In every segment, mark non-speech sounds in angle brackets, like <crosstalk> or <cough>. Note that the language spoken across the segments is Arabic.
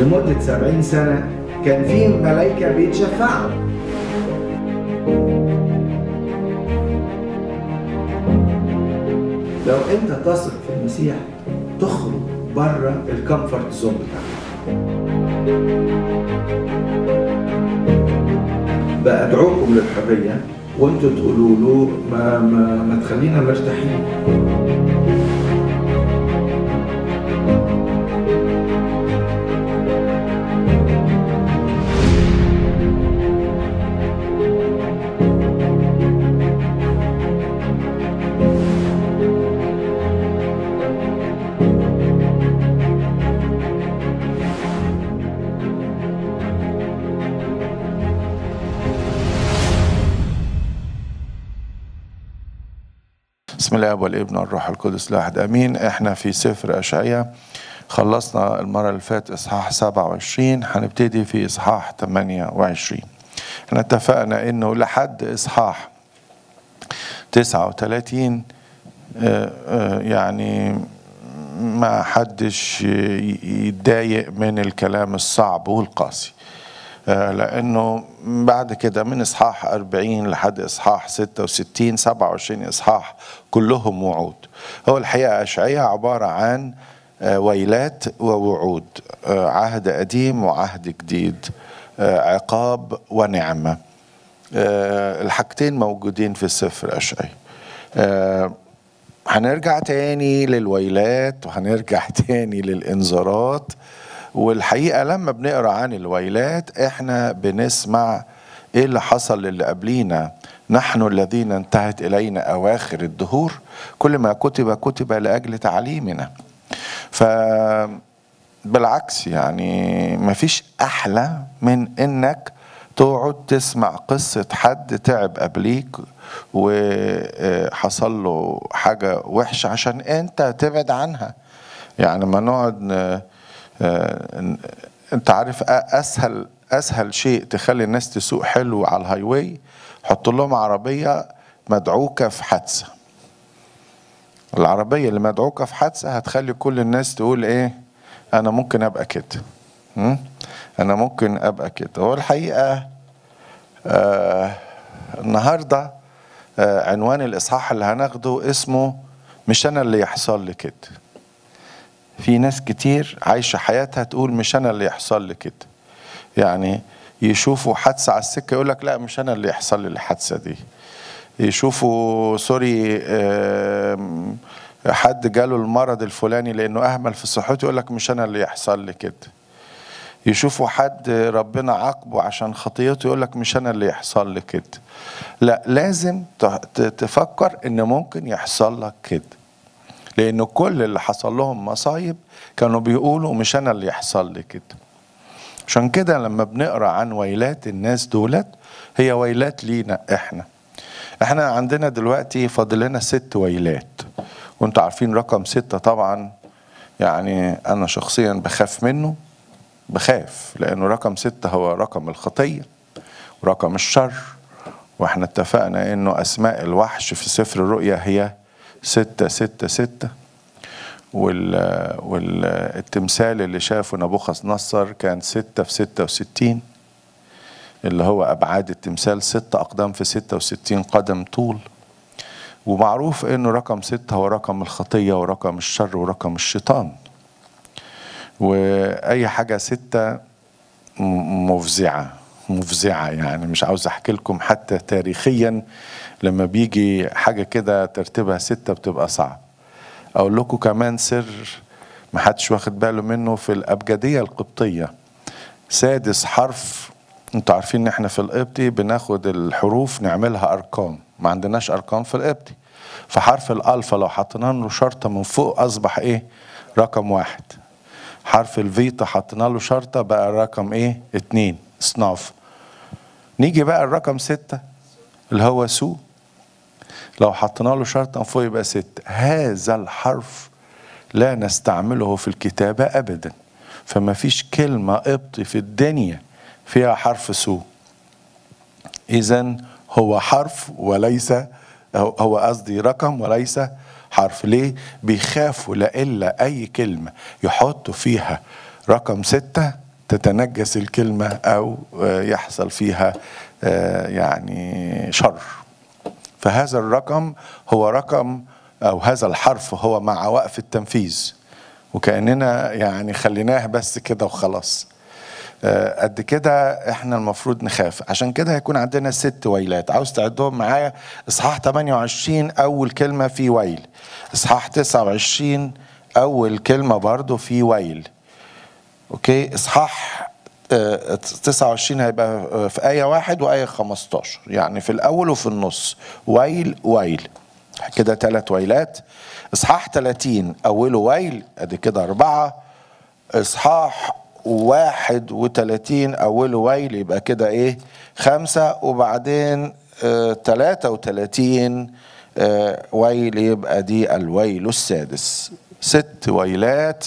لمدة 70 سنة كان في ملايكة بيتشفعوا لو انت تثق في المسيح تخرج بره الكمفورت زون بتاعك بأدعوكم للحرية وانتوا تقولوا له ما, ما, ما تخلينا مرتاحين الاب والابن والروح القدس لاحد امين احنا في سفر اشعيا خلصنا المرة اللي فاتت إصحاح 27 هنبتدي في إصحاح 28 احنا اتفقنا إنه لحد إصحاح 39 آه، آه، يعني ما حدش يتضايق من الكلام الصعب والقاسي آه، لانه بعد كده من اصحاح 40 لحد اصحاح 66 27 اصحاح كلهم وعود هو الحقيقه اشعياء عباره عن آه، ويلات ووعود آه، عهد قديم وعهد جديد عقاب ونعمه الحاجتين موجودين في السفر اشعياء هنرجع تاني للويلات وهنرجع <laughs> تاني للانذارات والحقيقه لما بنقرا عن الويلات احنا بنسمع ايه اللي حصل للي قبلينا نحن الذين انتهت الينا اواخر الدهور كل ما كتب كتب لاجل تعليمنا ف بالعكس يعني ما فيش احلى من انك تقعد تسمع قصة حد تعب قبليك وحصل له حاجة وحشة عشان انت تبعد عنها يعني ما نقعد آه، انت عارف اسهل اسهل شيء تخلي الناس تسوق حلو على الهاي واي حط لهم عربيه مدعوكه في حادثه العربيه اللي مدعوكه في حادثه هتخلي كل الناس تقول ايه انا ممكن ابقى كده انا ممكن ابقى كده هو الحقيقه آه النهارده آه عنوان الاصحاح اللي هناخده اسمه مش انا اللي يحصل لي كده في ناس كتير عايشة حياتها تقول مش أنا اللي يحصل لي كده يعني يشوفوا حادثة على السكة يقول لك لا مش أنا اللي يحصل لي الحادثة دي يشوفوا سوري حد جاله المرض الفلاني لأنه أهمل في صحته يقول لك مش أنا اللي يحصل لي كده يشوفوا حد ربنا عاقبه عشان خطيته يقول لك مش انا اللي يحصل لي كده لا لازم تفكر ان ممكن يحصل لك كده لأن كل اللي حصل لهم مصايب كانوا بيقولوا مش أنا اللي يحصل لي كده عشان كده لما بنقرأ عن ويلات الناس دولت هي ويلات لينا إحنا إحنا عندنا دلوقتي فاضلنا ست ويلات وانتوا عارفين رقم ستة طبعا يعني أنا شخصيا بخاف منه بخاف لأنه رقم ستة هو رقم الخطية ورقم الشر واحنا اتفقنا انه اسماء الوحش في سفر الرؤيا هي ستة ستة ستة والتمثال اللي شافه نبوخذ نصر كان ستة في ستة وستين اللي هو أبعاد التمثال ستة أقدام في ستة وستين قدم طول ومعروف انه رقم ستة هو رقم الخطية ورقم الشر ورقم الشيطان وأي حاجة ستة مفزعة مفزعة يعني مش عاوز أحكي لكم حتى تاريخيا لما بيجي حاجة كده ترتيبها ستة بتبقى صعب أقول لكم كمان سر محدش واخد باله منه في الأبجدية القبطية سادس حرف انتوا عارفين ان احنا في القبطي بناخد الحروف نعملها ارقام ما عندناش ارقام في القبطي فحرف الالفا لو حطينا له شرطه من فوق اصبح ايه رقم واحد حرف الفيتا حطينا له شرطه بقى رقم ايه اتنين اصناف نيجي بقى الرقم ستة اللي هو سو لو حطينا له شرطا فوق يبقى ستة هذا الحرف لا نستعمله في الكتابة أبدا فما فيش كلمة قبطي في الدنيا فيها حرف سو إذا هو حرف وليس هو قصدي رقم وليس حرف ليه بيخافوا لإلا أي كلمة يحطوا فيها رقم ستة تتنجس الكلمة أو آه، يحصل فيها آه، يعني شر فهذا الرقم هو رقم أو هذا الحرف هو مع وقف التنفيذ وكأننا يعني خليناه بس كده وخلاص آه، قد كده احنا المفروض نخاف عشان كده هيكون عندنا ست ويلات عاوز تعدهم معايا اصحاح 28 اول كلمه في ويل اصحاح 29 اول كلمه برضو في ويل اوكي اصحاح 29 آه، هيبقى في آية واحد وآية 15 يعني في الأول وفي النص ويل ويل كده ثلاث ويلات إصحاح 30 أوله ويل أدي كده أربعة إصحاح 31 أوله ويل يبقى كده إيه خمسة وبعدين آه 33 آه ويل يبقى دي الويل السادس ست ويلات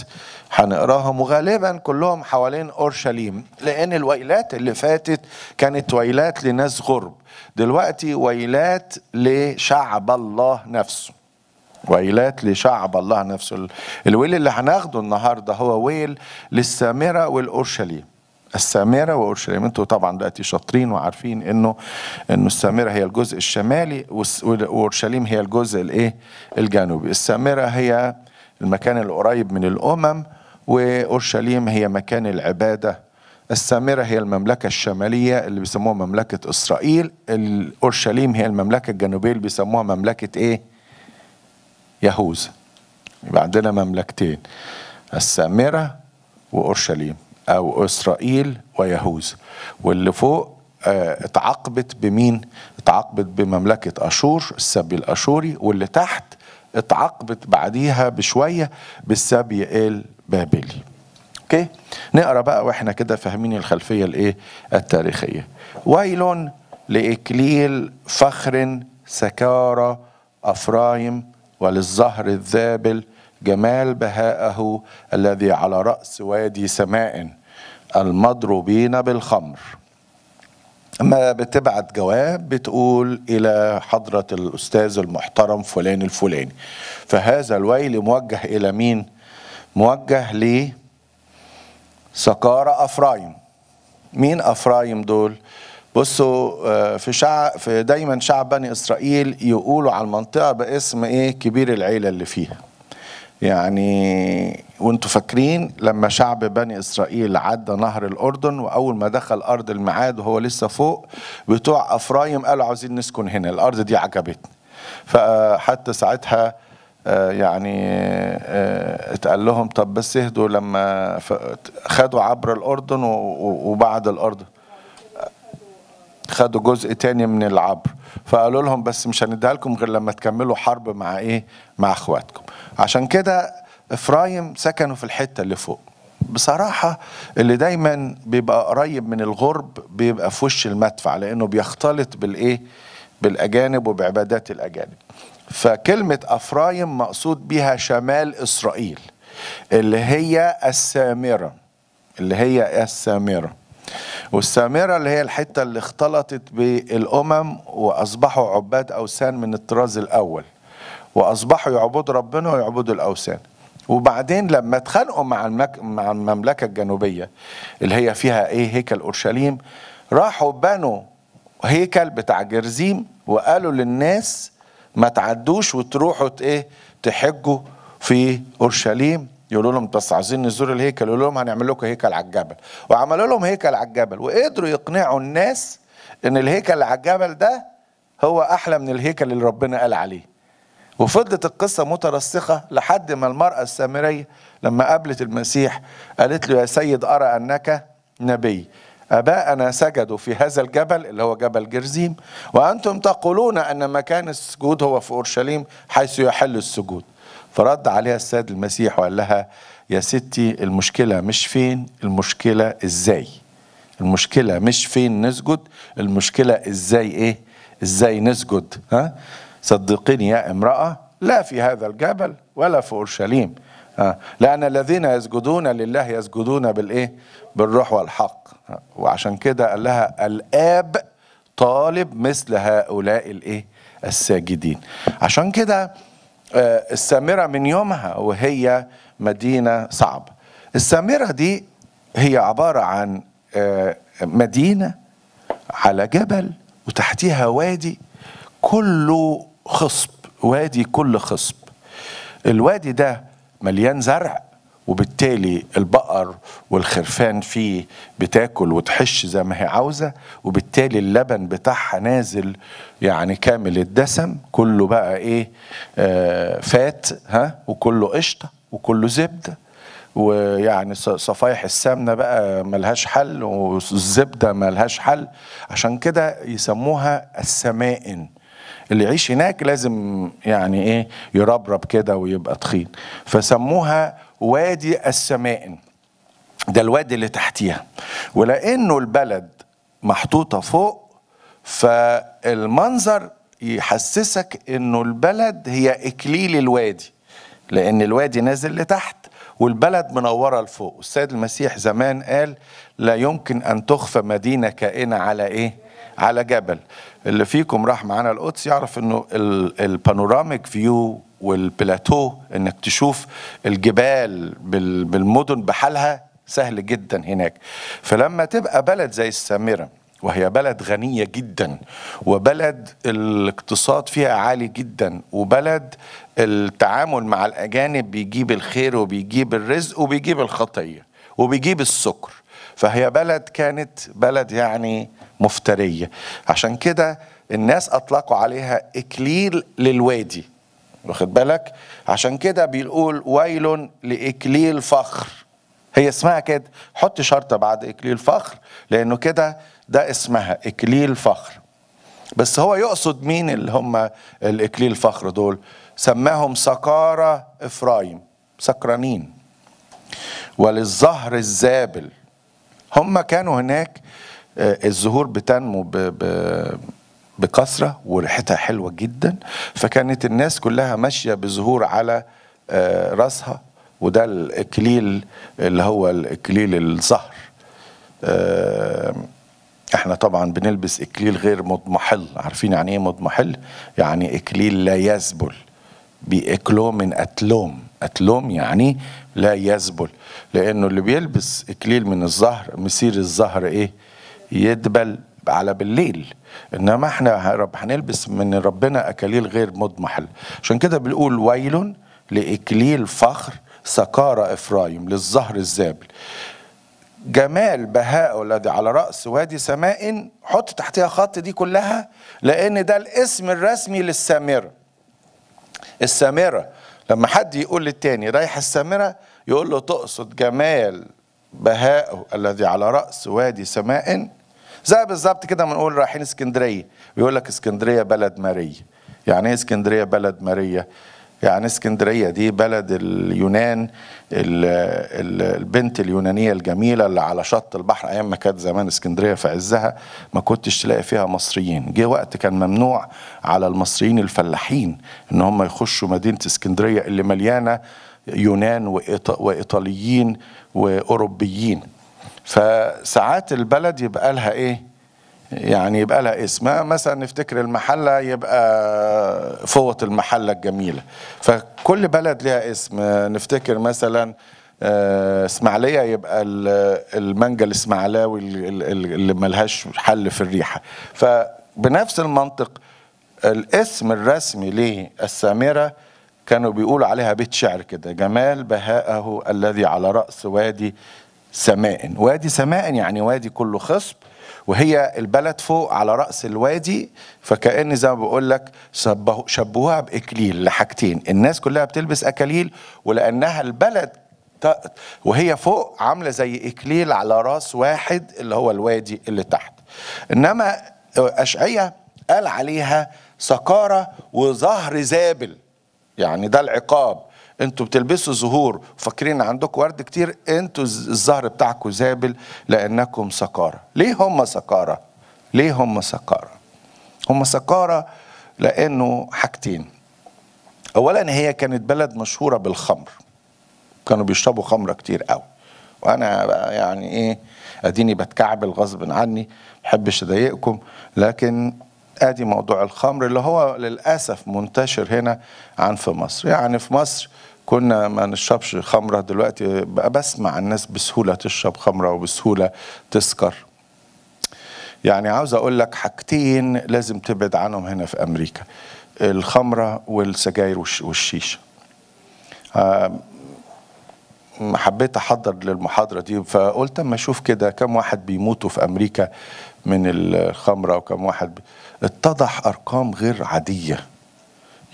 هنقراهم وغالبا كلهم حوالين اورشليم لان الويلات اللي فاتت كانت ويلات لناس غرب دلوقتي ويلات لشعب الله نفسه ويلات لشعب الله نفسه الويل اللي هناخده النهارده هو ويل للسامره والاورشليم السامرة وأورشليم انتوا طبعا دلوقتي شاطرين وعارفين انه انه السامرة هي الجزء الشمالي وأورشليم هي الجزء الايه الجنوبي السامرة هي المكان القريب من الأمم وأورشليم هي مكان العبادة السامرة هي المملكة الشمالية اللي بيسموها مملكة إسرائيل أورشليم هي المملكة الجنوبية اللي بيسموها مملكة إيه؟ يهوذا يبقى عندنا مملكتين السامرة وأورشليم أو إسرائيل ويهوذا واللي فوق اه اتعاقبت بمين؟ اتعاقبت بمملكة أشور السبي الأشوري واللي تحت اتعاقبت بعديها بشوية بالسبي بابلي اوكي نقرا بقى واحنا كده فاهمين الخلفيه الايه التاريخيه ويل لاكليل فخر سكارى افرايم وللزهر الذابل جمال بهاءه الذي على راس وادي سماء المضروبين بالخمر اما بتبعت جواب بتقول إلى حضرة الأستاذ المحترم فلان الفلاني فهذا الويل موجه إلى مين؟ موجه سكارى أفرايم مين أفرايم دول؟ بصوا آه، في شعب في دايما شعب بني اسرائيل يقولوا على المنطقه باسم ايه كبير العيله اللي فيها يعني وانتوا فاكرين لما شعب بني اسرائيل عدى نهر الاردن واول ما دخل ارض الميعاد وهو لسه فوق بتوع افرايم قالوا عاوزين نسكن هنا الارض دي عجبتنا فحتى ساعتها آه، يعني آه، اتقال لهم طب بس اهدوا لما خدوا عبر الاردن وبعد الاردن خدوا جزء تاني من العبر فقالوا لهم بس مش هنديها لكم غير لما تكملوا حرب مع ايه مع اخواتكم عشان كده افرايم سكنوا في الحته اللي فوق بصراحة اللي دايما بيبقى قريب من الغرب بيبقى في وش المدفع لأنه بيختلط بالإيه بالأجانب وبعبادات الأجانب فكلمة أفرايم مقصود بها شمال إسرائيل اللي هي السامرة اللي هي السامرة والسامرة اللي هي الحتة اللي اختلطت بالأمم وأصبحوا عباد أوثان من الطراز الأول وأصبحوا يعبدوا ربنا ويعبدوا الأوثان وبعدين لما اتخانقوا مع المك... مع المملكة الجنوبية اللي هي فيها ايه هيكل اورشليم راحوا بنوا هيكل بتاع جرزيم وقالوا للناس ما تعدوش وتروحوا ايه تحجوا في اورشليم يقولوا لهم بس عايزين نزور الهيكل يقولوا لهم هنعمل لكم هيكل على الجبل وعملوا لهم هيكل على الجبل وقدروا يقنعوا الناس ان الهيكل اللي على الجبل ده هو احلى من الهيكل اللي ربنا قال عليه وفضلت القصة مترسخة لحد ما المرأة السامرية لما قابلت المسيح قالت له يا سيد أرى أنك نبي أباءنا سجدوا في هذا الجبل اللي هو جبل جرزيم وأنتم تقولون أن مكان السجود هو في أورشليم حيث يحل السجود فرد عليها السيد المسيح وقال لها يا ستي المشكلة مش فين المشكلة إزاي المشكلة مش فين نسجد المشكلة إزاي إيه إزاي نسجد ها صدقيني يا امرأة لا في هذا الجبل ولا في أورشليم آه. لأن الذين يسجدون لله يسجدون بالإيه؟ بالروح والحق وعشان كده قال لها الآب طالب مثل هؤلاء الإيه؟ الساجدين عشان كده آه، السامرة من يومها وهي مدينة صعبة السامرة دي هي عبارة عن آه، مدينة على جبل وتحتها وادي كله خصب وادي كل خصب الوادي ده مليان زرع وبالتالي البقر والخرفان فيه بتاكل وتحش زي ما هي عاوزة وبالتالي اللبن بتاعها نازل يعني كامل الدسم كله بقى ايه آه فات ها وكله قشطة وكله زبدة ويعني صفايح السمنه بقى ملهاش حل والزبده ملهاش حل عشان كده يسموها السمائن اللي يعيش هناك لازم يعني ايه يربرب كده ويبقى تخين فسموها وادي السمائن ده الوادي اللي تحتيها ولانه البلد محطوطه فوق فالمنظر يحسسك انه البلد هي اكليل الوادي لان الوادي نازل لتحت والبلد منوره لفوق السيد المسيح زمان قال لا يمكن ان تخفى مدينه كائنه على ايه على جبل اللي فيكم راح معانا القدس يعرف انه البانوراميك فيو والبلاتو انك تشوف الجبال بالمدن بحالها سهل جدا هناك فلما تبقى بلد زي السامره وهي بلد غنية جدا وبلد الاقتصاد فيها عالي جدا وبلد التعامل مع الأجانب بيجيب الخير وبيجيب الرزق وبيجيب الخطية وبيجيب السكر فهي بلد كانت بلد يعني مفترية عشان كده الناس أطلقوا عليها إكليل للوادي واخد بالك عشان كده بيقول ويل لإكليل فخر هي اسمها كده حط شرطة بعد إكليل فخر لأنه كده ده اسمها إكليل فخر بس هو يقصد مين اللي هم الإكليل الفخر دول سماهم سكارى إفرايم سكرانين وللزهر الزابل هم كانوا هناك آه، الزهور بتنمو ب ب بكثرة وريحتها حلوة جدا فكانت الناس كلها ماشية بزهور على آه، راسها وده الإكليل اللي هو الإكليل الزهر آه، احنا طبعا بنلبس إكليل غير مضمحل عارفين يعني ايه مضمحل؟ يعني إكليل لا يذبل بيأكلوه من أتلوم قتلهم يعني لا يذبل لانه اللي بيلبس اكليل من الزهر مسير الزهر ايه يدبل على بالليل انما احنا رب هنلبس من ربنا اكاليل غير مضمحل عشان كده بنقول ويل لاكليل فخر سكارى افرايم للزهر الزابل جمال بهاء الذي على رأس وادي سماء حط تحتها خط دي كلها لأن ده الاسم الرسمي للسامرة السامرة لما حد يقول للتاني رايح السامرة يقول له تقصد جمال بهاءه الذي على رأس وادي سماء زي بالظبط كده ما نقول رايحين اسكندرية بيقول لك اسكندرية بلد مارية يعني ايه اسكندرية بلد مارية يعني اسكندرية دي بلد اليونان البنت اليونانية الجميلة اللي على شط البحر أيام ما كانت زمان اسكندرية في عزها ما كنتش تلاقي فيها مصريين جه وقت كان ممنوع على المصريين الفلاحين إن هم يخشوا مدينة اسكندرية اللي مليانة يونان وإيطاليين وأوروبيين فساعات البلد يبقى لها إيه يعني يبقى لها اسم مثلا نفتكر المحله يبقى فوط المحله الجميله فكل بلد لها اسم نفتكر مثلا آه، اسماعيليه يبقى المانجا الاسماعيلاوي اللي ملهاش حل في الريحه فبنفس المنطق الاسم الرسمي للسامره كانوا بيقولوا عليها بيت شعر كده جمال بهاءه الذي على راس وادي سماء وادي سماء يعني وادي كله خصب وهي البلد فوق على رأس الوادي فكأن زي ما بقول لك شبهوها بإكليل لحاجتين الناس كلها بتلبس أكاليل ولأنها البلد وهي فوق عاملة زي إكليل على راس واحد اللي هو الوادي اللي تحت إنما آه، أشعية قال عليها سكارة وظهر زابل يعني ده العقاب انتوا بتلبسوا زهور فاكرين عندكم ورد كتير انتوا الزهر بتاعكم زابل لانكم سكارى ليه هم سكارى ليه هم سكارى هم سكارى لانه حاجتين اولا هي كانت بلد مشهوره بالخمر كانوا بيشربوا خمره كتير قوي وانا يعني ايه اديني بتكعبل غصب عني محبش اضايقكم لكن ادي موضوع الخمر اللي هو للاسف منتشر هنا عن في مصر يعني في مصر كنا ما نشربش خمره دلوقتي بقى بسمع الناس بسهوله تشرب خمره وبسهوله تسكر يعني عاوز اقول لك حاجتين لازم تبعد عنهم هنا في امريكا الخمره والسجاير والشيشه آه، حبيت احضر للمحاضره دي فقلت اما اشوف كده كم واحد بيموتوا في امريكا من الخمرة وكم واحد اتضح أرقام غير عادية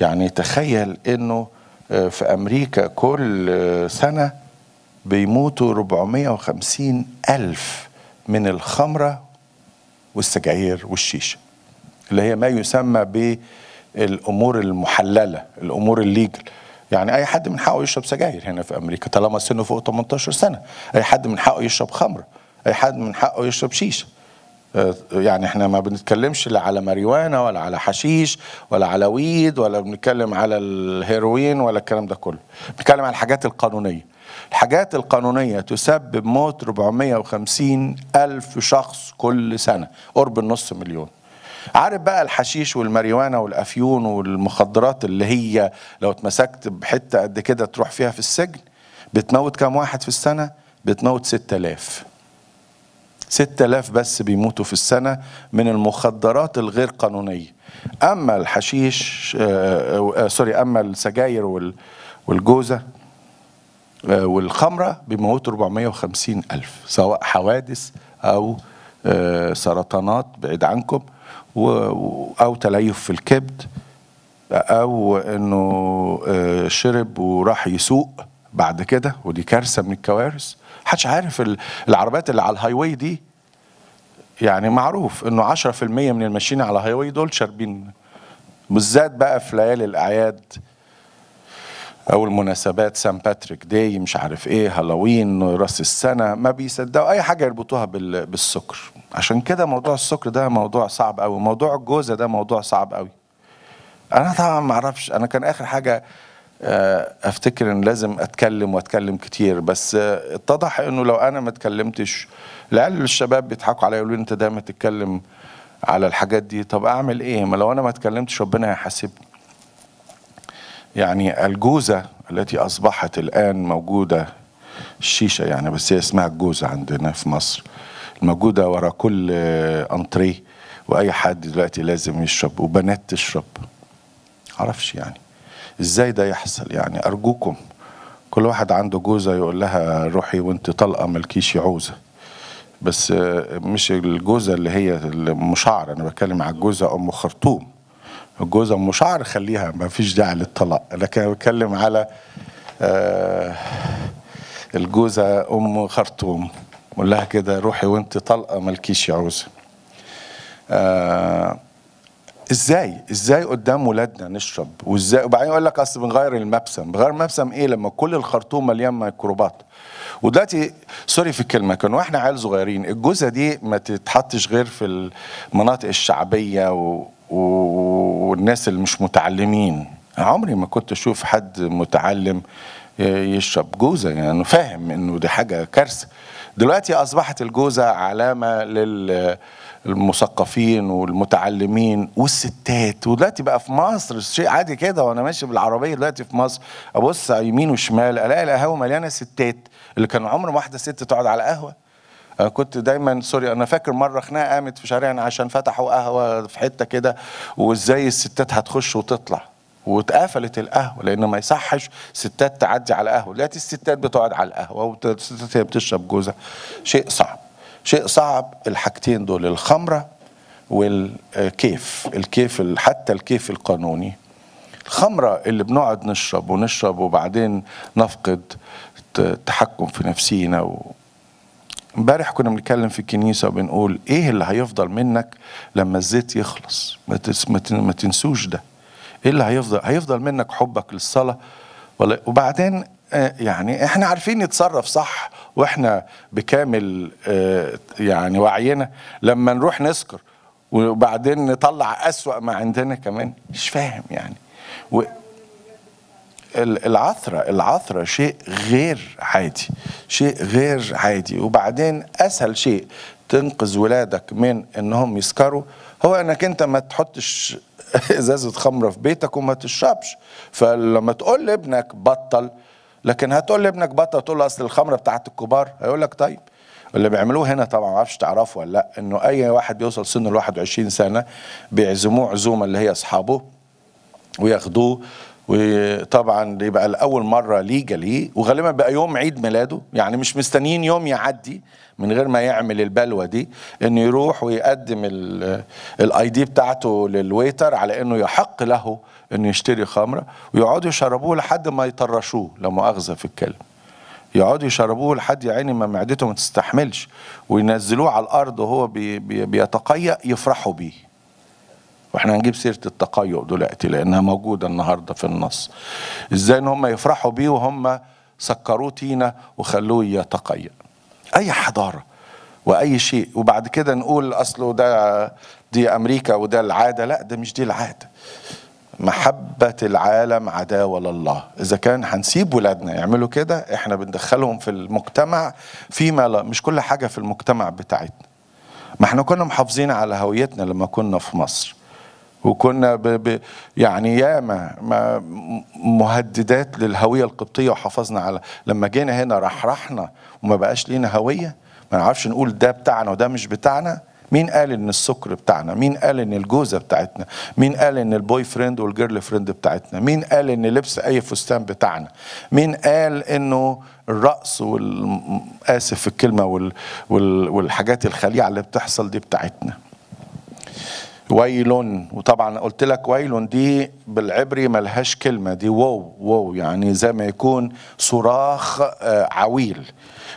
يعني تخيل أنه آه، في أمريكا كل آه، سنة بيموتوا 450 ألف من الخمرة والسجاير والشيشة اللي هي ما يسمى بالأمور المحللة الأمور الليجل يعني أي حد من حقه يشرب سجاير هنا في أمريكا طالما سنه فوق 18 سنة أي حد من حقه يشرب خمرة أي حد من حقه يشرب شيشة آه، يعني احنا ما بنتكلمش لا على ماريوانا ولا على حشيش ولا على ويد ولا بنتكلم على الهيروين ولا الكلام ده كله بنتكلم على الحاجات القانونية الحاجات القانونية تسبب موت 450 ألف شخص كل سنة قرب النص مليون عارف بقى الحشيش والماريوانا والأفيون والمخدرات اللي هي لو اتمسكت بحتة قد كده تروح فيها في السجن بتموت كام واحد في السنة؟ بتموت 6000 6000 بس بيموتوا في السنة من المخدرات الغير قانونية أما الحشيش آه، آه، آه، سوري أما السجاير والجوزة والخمرة بيموتوا 450 ألف سواء حوادث أو سرطانات بعيد عنكم أو تليف في الكبد أو إنه شرب وراح يسوق بعد كده ودي كارثة من الكوارث حدش عارف العربيات اللي على الهاي واي دي يعني معروف انه 10% من الماشيين على الهاي واي دول شاربين بالذات بقى في ليالي الاعياد او المناسبات سان باتريك داي مش عارف ايه هالوين راس السنه ما بيصدقوا اي حاجه يربطوها بالسكر عشان كده موضوع السكر ده موضوع صعب قوي موضوع الجوزه ده موضوع صعب قوي انا طبعا ما اعرفش انا كان اخر حاجه آه، افتكر ان لازم اتكلم واتكلم كتير بس آه، اتضح انه لو انا ما اتكلمتش لعل الشباب بيضحكوا عليا يقولوا انت دايما تتكلم على الحاجات دي طب اعمل ايه ما لو انا ما اتكلمتش ربنا هيحاسبني يعني الجوزة التي أصبحت الآن موجودة الشيشة يعني بس هي اسمها الجوزة عندنا في مصر الموجودة ورا كل أنتريه وأي حد دلوقتي لازم يشرب وبنات تشرب معرفش يعني ازاي ده يحصل يعني ارجوكم كل واحد عنده جوزة يقول لها روحي وانت طلقة ملكيش عوزة بس مش الجوزة اللي هي ام انا بتكلم على الجوزة ام خرطوم الجوزة ام شعر خليها ما فيش داعي للطلاق لكن انا بتكلم على آه، الجوزة ام خرطوم قول لها كده روحي وانت طلقة ملكيش عوزة آه ازاي ازاي قدام ولادنا نشرب وازاي وبعدين يقول لك اصل بنغير المبسم بنغير المبسم ايه لما كل الخرطوم مليان ميكروبات ودلوقتي سوري في الكلمه كان واحنا عيال صغيرين الجوزه دي ما تتحطش غير في المناطق الشعبيه و... و... والناس اللي مش متعلمين عمري ما كنت اشوف حد متعلم يشرب جوزه يعني فاهم إنه دي حاجة كارثة دلوقتي أصبحت الجوزة علامة لل المثقفين والمتعلمين والستات ودلوقتي بقى في مصر شيء عادي كده وانا ماشي بالعربيه دلوقتي في مصر ابص يمين وشمال الاقي القهاوي مليانه ستات اللي كان عمر ما واحده ست تقعد على قهوه أنا كنت دايما سوري انا فاكر مره خناقه قامت في شارعنا عشان فتحوا قهوه في حته كده وازاي الستات هتخش وتطلع واتقفلت القهوه لان ما يصحش ستات تعدي على قهوه دلوقتي الستات بتقعد على القهوه والستات هي بتشرب جوزها شيء صعب شيء صعب الحاجتين دول الخمره والكيف الكيف حتى الكيف القانوني الخمره اللي بنقعد نشرب ونشرب وبعدين نفقد التحكم في نفسينا و... امبارح كنا بنتكلم في الكنيسه وبنقول ايه اللي هيفضل منك لما الزيت يخلص ما تنسوش ده ايه اللي هيفضل هيفضل منك حبك للصلاه ولا وبعدين آه، يعني احنا عارفين نتصرف صح واحنا بكامل آه، يعني وعينا لما نروح نسكر وبعدين نطلع اسوا ما عندنا كمان مش فاهم يعني و العثرة العثرة شيء غير عادي شيء غير عادي وبعدين أسهل شيء تنقذ ولادك من إنهم يسكروا هو إنك أنت ما تحطش ازازه خمره في بيتك وما تشربش فلما تقول لابنك بطل لكن هتقول لابنك بطل تقول له اصل الخمره بتاعت الكبار هيقول لك طيب اللي بيعملوه هنا طبعا ما اعرفش تعرفوا ولا لا انه اي واحد بيوصل سن ال 21 سنه بيعزموه عزومه اللي هي اصحابه وياخدوه وطبعا يبقى لاول مره ليجا ليه وغالبا بقى يوم عيد ميلاده يعني مش مستنيين يوم يعدي من غير ما يعمل البلوه دي انه يروح ويقدم الاي دي بتاعته للويتر على انه يحق له انه يشتري خمره ويقعدوا يشربوه لحد ما يطرشوه لا مؤاخذه في الكلمه يقعدوا يشربوه لحد يا عيني ما معدته ما تستحملش وينزلوه على الارض وهو بي بي بيتقيأ يفرحوا بيه واحنا هنجيب سيره التقيؤ دلوقتي لانها موجوده النهارده في النص ازاي ان هم يفرحوا بيه وهم سكروه تينا وخلوه يتقيأ اي حضاره واي شيء وبعد كده نقول اصله ده دي امريكا وده العاده لا ده مش دي العاده محبة العالم عداوة لله إذا كان هنسيب ولادنا يعملوا كده إحنا بندخلهم في المجتمع فيما لا مش كل حاجة في المجتمع بتاعتنا ما احنا كنا محافظين على هويتنا لما كنا في مصر وكنا ب ب يعني ياما ما مهددات للهويه القبطيه وحافظنا على لما جينا هنا رحرحنا وما بقاش لينا هويه ما نعرفش نقول ده بتاعنا وده مش بتاعنا مين قال ان السكر بتاعنا مين قال ان الجوزه بتاعتنا مين قال ان البوي فريند والجيرل فريند بتاعتنا مين قال ان لبس اي فستان بتاعنا مين قال انه الرقص وال اسف في الكلمه وال... وال... والحاجات الخليعه اللي بتحصل دي بتاعتنا ويل وطبعا قلت لك ويل دي بالعبري ملهاش كلمة دي واو واو يعني زي ما يكون صراخ آه، عويل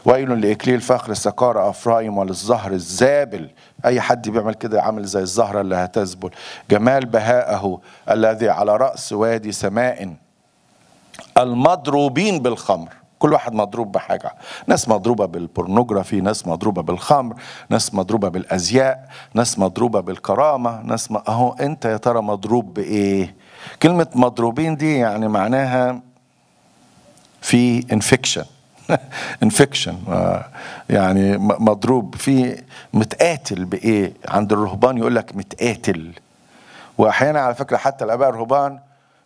ويل لإكليل فخر سكارى أفرايم وللزهر الزابل أي حد بيعمل كده عامل زي الزهرة اللي هتزبل جمال بهاءه الذي على رأس وادي سماء المضروبين بالخمر كل واحد مضروب بحاجة ناس مضروبة بالبورنوغرافي ناس مضروبة بالخمر ناس مضروبة بالأزياء ناس مضروبة بالكرامة ناس م... أهو أنت يا ترى مضروب بإيه كلمة مضروبين دي يعني معناها في انفكشن <laughs> انفكشن آه، يعني مضروب في متقاتل بايه عند الرهبان يقول لك متقاتل واحيانا على فكره حتى الاباء الرهبان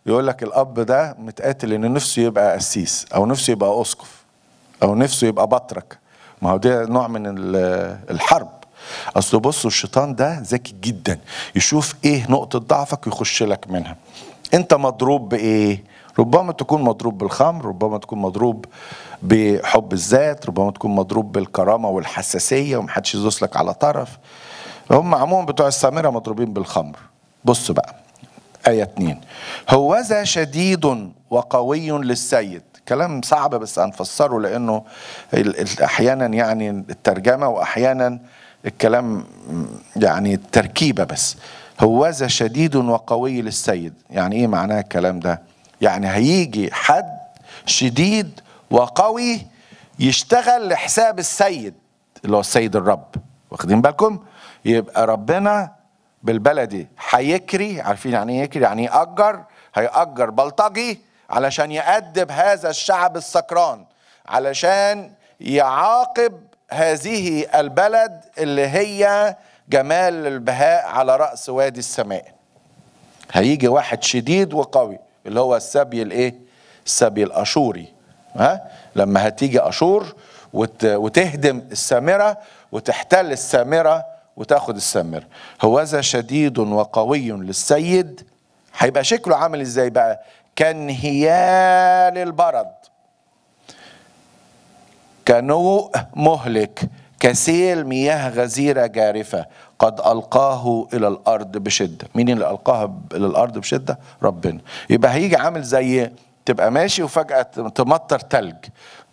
يقول لك الاب ده متقاتل ان نفسه يبقى قسيس او نفسه يبقى اسقف او نفسه يبقى بطرك ما هو ده نوع من الحرب اصل بصوا الشيطان ده ذكي جدا يشوف ايه نقطه ضعفك ويخش لك منها انت مضروب بايه ربما تكون مضروب بالخمر ربما تكون مضروب بحب الذات ربما تكون مضروب بالكرامه والحساسيه ومحدش يدوس لك على طرف هم عموما بتوع السامره مضروبين بالخمر بص بقى آية 2 هوذا شديد وقوي للسيد كلام صعب بس هنفسره لأنه أحيانا يعني الترجمة وأحيانا الكلام يعني التركيبة بس هوذا شديد وقوي للسيد يعني إيه معناه الكلام ده يعني هيجي حد شديد وقوي يشتغل لحساب السيد اللي هو السيد الرب واخدين بالكم يبقى ربنا بالبلدي هيكري عارفين يعني ايه يكري يعني يأجر هيأجر بلطجي علشان يأدب هذا الشعب السكران علشان يعاقب هذه البلد اللي هي جمال البهاء على رأس وادي السماء هيجي واحد شديد وقوي اللي هو السبي الايه السبي الاشوري ها لما هتيجي اشور وتهدم السامره وتحتل السامره وتاخد السمر هوذا شديد وقوي للسيد هيبقى شكله عامل ازاي بقى كانهيال البرد كنوء مهلك كسيل مياه غزيرة جارفة قد ألقاه إلى الأرض بشدة مين اللي ألقاها إلى الأرض بشدة؟ ربنا يبقى هيجي عامل زي تبقى ماشي وفجأة تمطر تلج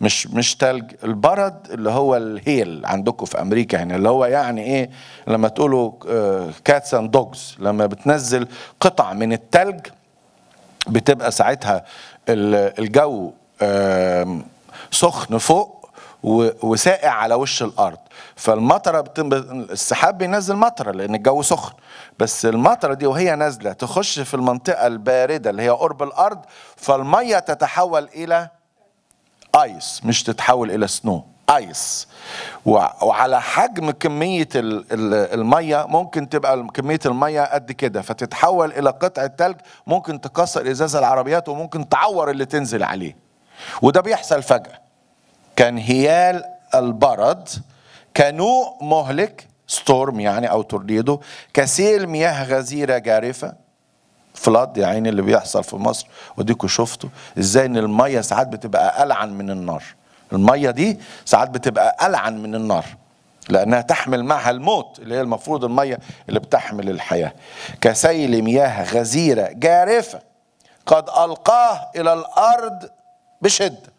مش مش تلج البرد اللي هو الهيل عندكم في أمريكا هنا اللي هو يعني إيه لما تقولوا كاتس اند دوجز لما بتنزل قطع من التلج بتبقى ساعتها الجو سخن فوق وساقع على وش الارض فالمطره بتم... السحاب بينزل مطره لان الجو سخن بس المطره دي وهي نازله تخش في المنطقه البارده اللي هي قرب الارض فالميه تتحول الى ايس مش تتحول الى سنو ايس وعلى حجم كميه الميه ممكن تبقى كميه الميه قد كده فتتحول الى قطعه ثلج ممكن تكسر ازاز العربيات وممكن تعور اللي تنزل عليه وده بيحصل فجاه كان هيال البرد كانوء مهلك ستورم يعني او تورنيدو كسيل مياه غزيره جارفه فلاد يا عيني اللي بيحصل في مصر وديكوا شفتوا ازاي ان الميه ساعات بتبقى العن من النار الميه دي ساعات بتبقى العن من النار لانها تحمل معها الموت اللي هي المفروض الميه اللي بتحمل الحياه كسيل مياه غزيره جارفه قد القاه الى الارض بشده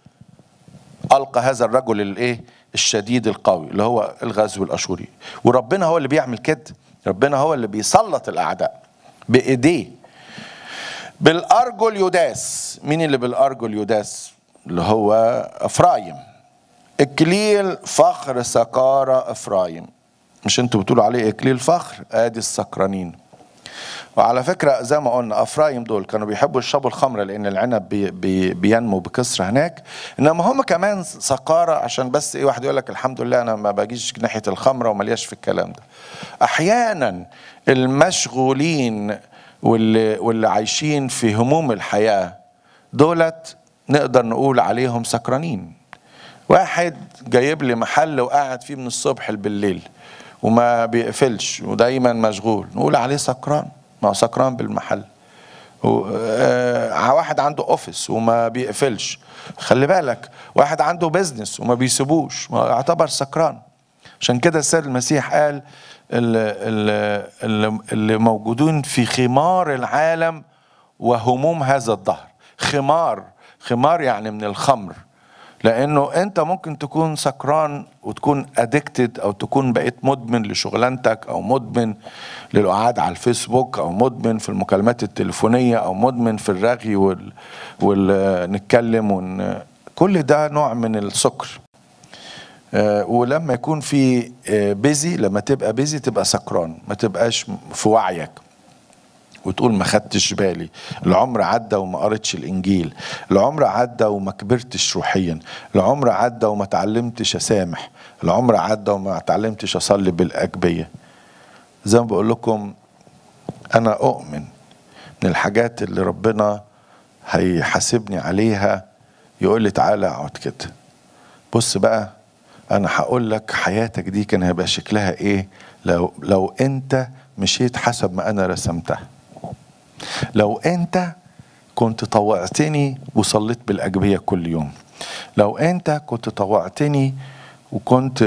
القى هذا الرجل الايه الشديد القوي اللي هو الغزو الاشوري وربنا هو اللي بيعمل كده ربنا هو اللي بيسلط الاعداء بايديه بالارجل يداس مين اللي بالارجل يداس اللي هو افرايم اكليل فخر سكارى افرايم مش انتوا بتقولوا عليه اكليل فخر ادي السكرانين وعلى فكره زي ما قلنا افرايم دول كانوا بيحبوا يشربوا الخمر لان العنب بي بي بينمو بكثره هناك انما هم كمان سقاره عشان بس ايه واحد يقول لك الحمد لله انا ما باجيش ناحيه الخمره وملياش في الكلام ده احيانا المشغولين واللي واللي عايشين في هموم الحياه دولت نقدر نقول عليهم سكرانين واحد جايب لي محل وقاعد فيه من الصبح بالليل وما بيقفلش ودايما مشغول نقول عليه سكران ما هو سكران بالمحل و... آه... واحد عنده اوفيس وما بيقفلش خلي بالك واحد عنده بيزنس وما بيسيبوش ما يعتبر سكران عشان كده السيد المسيح قال اللي, اللي موجودون في خمار العالم وهموم هذا الدهر خمار خمار يعني من الخمر لانه انت ممكن تكون سكران وتكون ادكتد او تكون بقيت مدمن لشغلانتك او مدمن للقعاد على الفيسبوك او مدمن في المكالمات التليفونيه او مدمن في الرغي وال... ونتكلم ون... كل ده نوع من السكر آه، ولما يكون في بيزي آه، لما تبقى بيزي تبقى سكران ما تبقاش في وعيك وتقول ما خدتش بالي العمر عدى وما قريتش الانجيل العمر عدى وما كبرتش روحيا العمر عدى وما اتعلمتش اسامح العمر عدى وما اتعلمتش اصلي بالاجبيه زي ما بقول لكم انا اؤمن من الحاجات اللي ربنا هيحاسبني عليها يقول لي تعالى اقعد كده بص بقى انا هقول لك حياتك دي كان هيبقى شكلها ايه لو لو انت مشيت حسب ما انا رسمتها لو أنت كنت طوعتني وصليت بالأجبية كل يوم لو أنت كنت طوعتني وكنت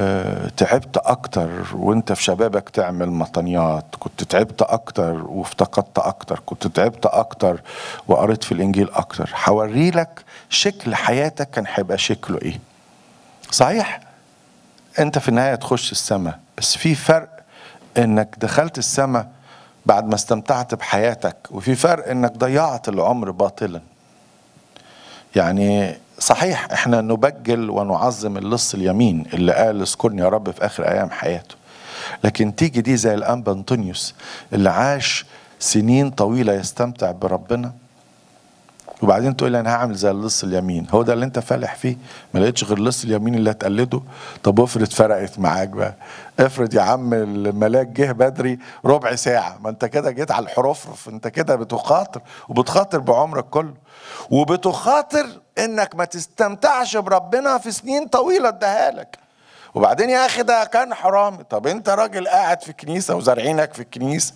آه، تعبت أكتر وأنت في شبابك تعمل مطنيات كنت تعبت أكتر وافتقدت أكتر كنت تعبت أكتر وقريت في الإنجيل أكتر حوري لك شكل حياتك كان هيبقى شكله إيه صحيح أنت في النهاية تخش السماء بس في فرق إنك دخلت السماء بعد ما استمتعت بحياتك وفي فرق انك ضيعت العمر باطلا يعني صحيح احنا نبجل ونعظم اللص اليمين اللي قال اذكرني يا رب في اخر ايام حياته لكن تيجي دي زي الانبا انطونيوس اللي عاش سنين طويله يستمتع بربنا وبعدين تقول لي انا هعمل زي اللص اليمين هو ده اللي انت فالح فيه ما لقيتش غير اللص اليمين اللي هتقلده طب افرض فرقت معاك بقى افرض يا عم الملاك جه بدري ربع ساعه ما انت كده جيت على الحرفرف انت كده بتخاطر وبتخاطر بعمرك كله وبتخاطر انك ما تستمتعش بربنا في سنين طويله اداها لك وبعدين يا اخي ده كان حرامي طب انت راجل قاعد في الكنيسه وزارعينك في الكنيسه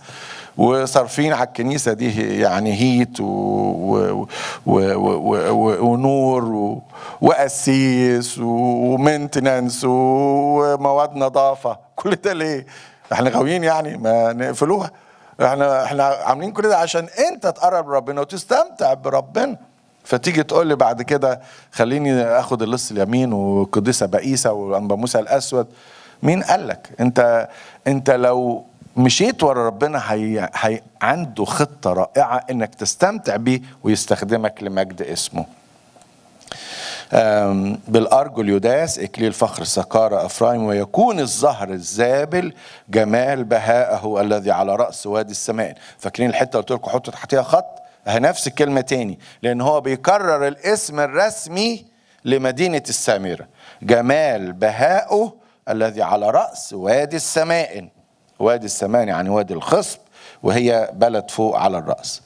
وصارفين على الكنيسه دي يعني هيت و... و... و... و... و... ونور و... واسيس و... ومواد نظافه كل ده ليه؟ احنا غاويين يعني ما نقفلوها احنا احنا عاملين كل ده عشان انت تقرب ربنا وتستمتع بربنا فتيجي تقول لي بعد كده خليني اخد اللص اليمين وقديسه بائسه وانبا موسى الاسود مين قال لك انت انت لو مشيت ورا ربنا هي, هي عنده خطه رائعه انك تستمتع بيه ويستخدمك لمجد اسمه بالأرجل يداس إكليل فخر سكارة أفرايم ويكون الظهر الزابل جمال بهاءه الذي على رأس وادي السماء فاكرين الحتة قلت لكم حطوا تحتها خط نفس الكلمة تاني لأن هو بيكرر الاسم الرسمي لمدينة السامرة جمال بهاؤه الذي على رأس وادي السمائن وادي السمائن يعني وادي الخصب وهي بلد فوق على الرأس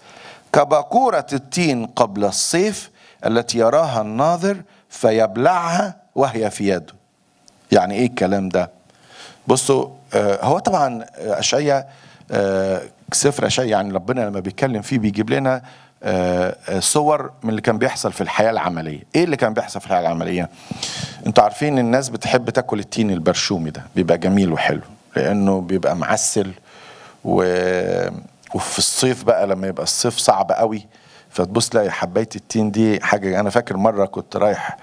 كباكورة التين قبل الصيف التي يراها الناظر فيبلعها وهي في يده يعني ايه الكلام ده بصوا آه، هو طبعا آه، اشعيا آه، صفر شيء يعني ربنا لما بيتكلم فيه بيجيب لنا آه، آه، صور من اللي كان بيحصل في الحياه العمليه ايه اللي كان بيحصل في الحياه العمليه انتوا عارفين الناس بتحب تاكل التين البرشومي ده بيبقى جميل وحلو لانه بيبقى معسل و... وفي الصيف بقى لما يبقى الصيف صعب قوي فتبص تلاقي حبايه التين دي حاجه انا فاكر مره كنت رايح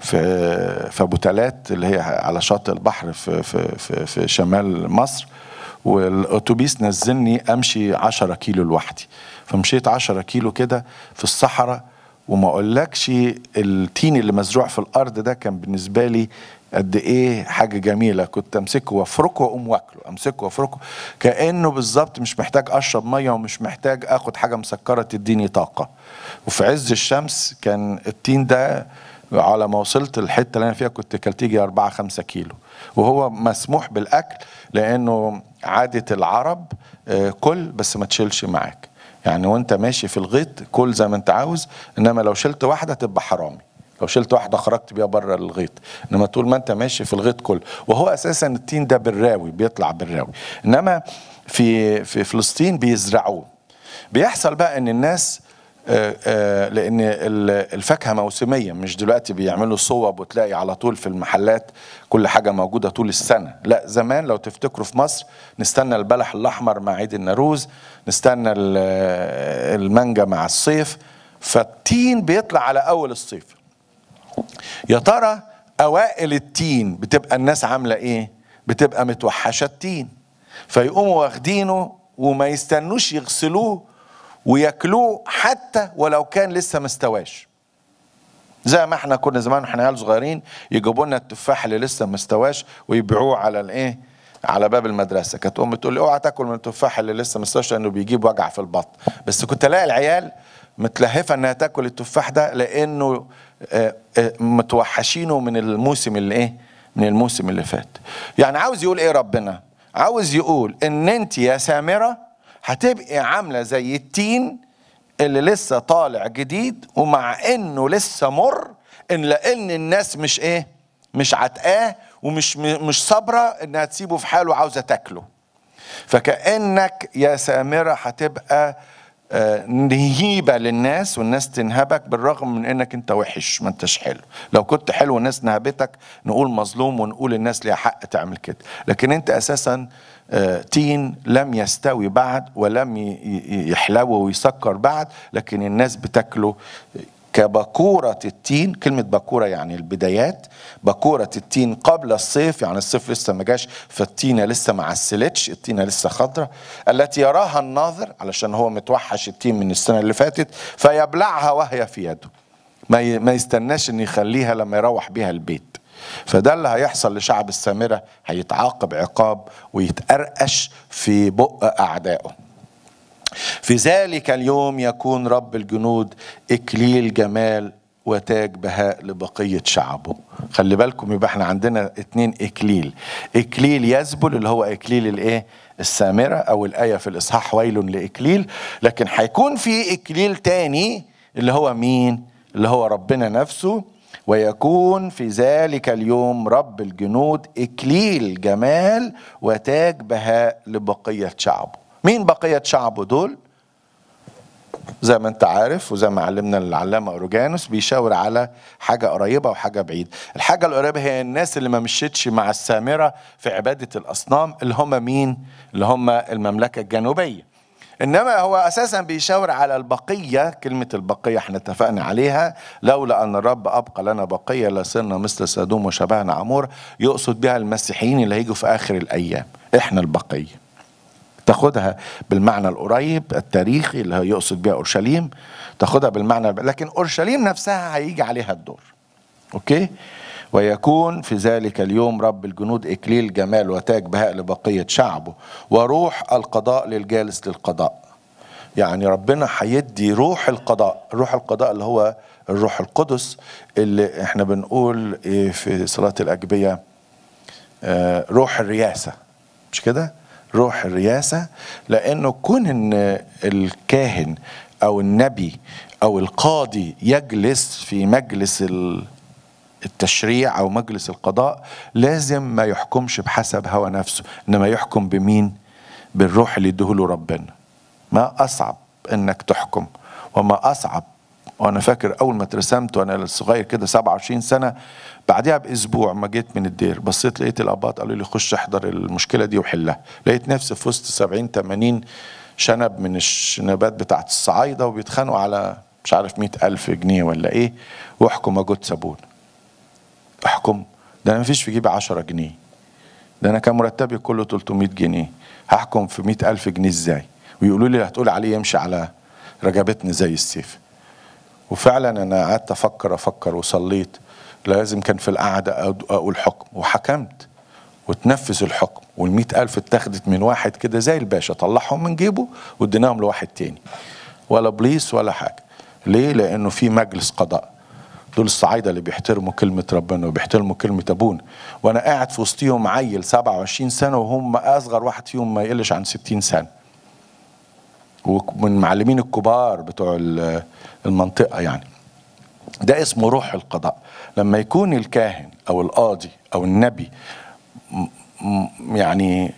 في في بوتالات اللي هي على شاطئ البحر في في في, في شمال مصر والاتوبيس نزلني امشي 10 كيلو لوحدي فمشيت 10 كيلو كده في الصحراء وما اقولكش التين اللي مزروع في الارض ده كان بالنسبه لي قد ايه حاجه جميله كنت امسكه وافركه واقوم واكله امسكه وافركه كانه بالظبط مش محتاج اشرب ميه ومش محتاج اخد حاجه مسكره تديني طاقه وفي عز الشمس كان التين ده على ما وصلت الحته اللي انا فيها كنت كلت يجي 4 5 كيلو وهو مسموح بالاكل لانه عادة العرب آه، كل بس ما تشيلش معاك يعني وانت ماشي في الغيط كل زي ما انت عاوز انما لو شلت واحدة تبقى حرامي لو شلت واحده خرجت بيها بره الغيط انما طول ما انت ماشي في الغيط كل وهو اساسا التين ده بالراوي بيطلع بالراوي انما في في فلسطين بيزرعوه بيحصل بقى ان الناس آه، آه، لان الفاكهه موسميه مش دلوقتي بيعملوا صوب وتلاقي على طول في المحلات كل حاجه موجوده طول السنه لا زمان لو تفتكروا في مصر نستنى البلح الاحمر مع عيد النروز نستنى المانجا مع الصيف فالتين بيطلع على اول الصيف يا ترى اوائل التين بتبقى الناس عامله ايه بتبقى متوحشه التين فيقوموا واخدينه وما يستنوش يغسلوه وياكلوه حتى ولو كان لسه مستواش زي ما احنا كنا زمان واحنا عيال صغيرين يجيبوا لنا التفاح اللي لسه مستواش ويبيعوه على الايه على باب المدرسه كانت امي تقول لي اوعى تاكل من التفاح اللي لسه مستواش لانه بيجيب وجع في البطن بس كنت الاقي العيال متلهفه انها تاكل التفاح ده لانه آه، آه، متوحشينه من الموسم اللي ايه من الموسم اللي فات يعني عاوز يقول ايه ربنا عاوز يقول ان انت يا سامره هتبقي عاملة زي التين اللي لسه طالع جديد ومع انه لسه مر ان لان الناس مش ايه مش عتقاه ومش مش صابره انها تسيبه في حاله عاوزه تاكله فكانك يا سامره هتبقى آه، نهيبة للناس والناس تنهبك بالرغم من انك انت وحش ما انتش حلو لو كنت حلو والناس نهبتك نقول مظلوم ونقول الناس ليها حق تعمل كده لكن انت اساسا تين لم يستوي بعد ولم يحلو ويسكر بعد لكن الناس بتاكله كبكورة التين كلمة بكورة يعني البدايات بكورة التين قبل الصيف يعني الصيف لسه ما جاش فالتينة لسه ما عسلتش التينة لسه خضرة التي يراها الناظر علشان هو متوحش التين من السنة اللي فاتت فيبلعها وهي في يده ما يستناش ان يخليها لما يروح بيها البيت فده اللي هيحصل لشعب السامرة هيتعاقب عقاب ويتقرقش في بق أعدائه في ذلك اليوم يكون رب الجنود إكليل جمال وتاج بهاء لبقية شعبه خلي بالكم يبقى احنا عندنا اتنين إكليل إكليل يذبل اللي هو إكليل الإيه السامرة أو الآية في الإصحاح ويل لإكليل لكن هيكون في إكليل تاني اللي هو مين اللي هو ربنا نفسه ويكون في ذلك اليوم رب الجنود إكليل جمال وتاج بهاء لبقية شعبه مين بقية شعبه دول؟ زي ما انت عارف وزي ما علمنا العلامة أوروجانوس بيشاور على حاجة قريبة وحاجة بعيدة الحاجة القريبة هي الناس اللي ما مشيتش مع السامرة في عبادة الأصنام اللي هم مين؟ اللي هم المملكة الجنوبية انما هو اساسا بيشاور على البقيه كلمه البقيه احنا اتفقنا عليها لولا ان الرب ابقى لنا بقيه لصرنا مثل سادوم وشبهنا عمور يقصد بها المسيحيين اللي هيجوا في اخر الايام احنا البقيه تاخدها بالمعنى القريب التاريخي اللي يقصد بها اورشليم تاخدها بالمعنى لكن اورشليم نفسها هيجي عليها الدور اوكي ويكون في ذلك اليوم رب الجنود إكليل جمال وتاج بهاء لبقية شعبه وروح القضاء للجالس للقضاء يعني ربنا هيدي روح القضاء روح القضاء اللي هو الروح القدس اللي احنا بنقول في صلاة الأجبية آه، روح الرياسة مش كده روح الرياسة لأنه كون إن الكاهن أو النبي أو القاضي يجلس في مجلس التشريع أو مجلس القضاء لازم ما يحكمش بحسب هوى نفسه إنما يحكم بمين؟ بالروح اللي ادهوله ربنا ما أصعب إنك تحكم وما أصعب وأنا فاكر أول ما اترسمت وأنا صغير كده 27 سنة بعدها بأسبوع ما جيت من الدير بصيت لقيت الأباط قالوا لي خش احضر المشكلة دي وحلها لقيت نفسي في وسط 70 80 شنب من الشنبات بتاعت الصعايدة وبيتخانقوا على مش عارف مئة ألف جنيه ولا إيه واحكم اجوت سابون احكم ده انا فيش في جيبي 10 جنيه ده انا كان مرتبي كله 300 جنيه هحكم في 100000 جنيه ازاي ويقولوا لي هتقول عليه يمشي على رقبتني زي السيف وفعلا انا قعدت افكر افكر وصليت لازم كان في القعدة أقول حكم وحكمت وتنفذ الحكم والمئة ألف اتخذت من واحد كده زي الباشا طلعهم من جيبه واديناهم لواحد تاني ولا بليس ولا حاجة ليه؟ لأنه في مجلس قضاء دول الصعايدة اللي بيحترموا كلمة ربنا وبيحترموا كلمة أبونا وأنا قاعد في وسطيهم عيل 27 سنة وهم أصغر واحد فيهم ما يقلش عن 60 سنة ومن معلمين الكبار بتوع المنطقة يعني ده اسمه روح القضاء لما يكون الكاهن أو القاضي أو النبي يعني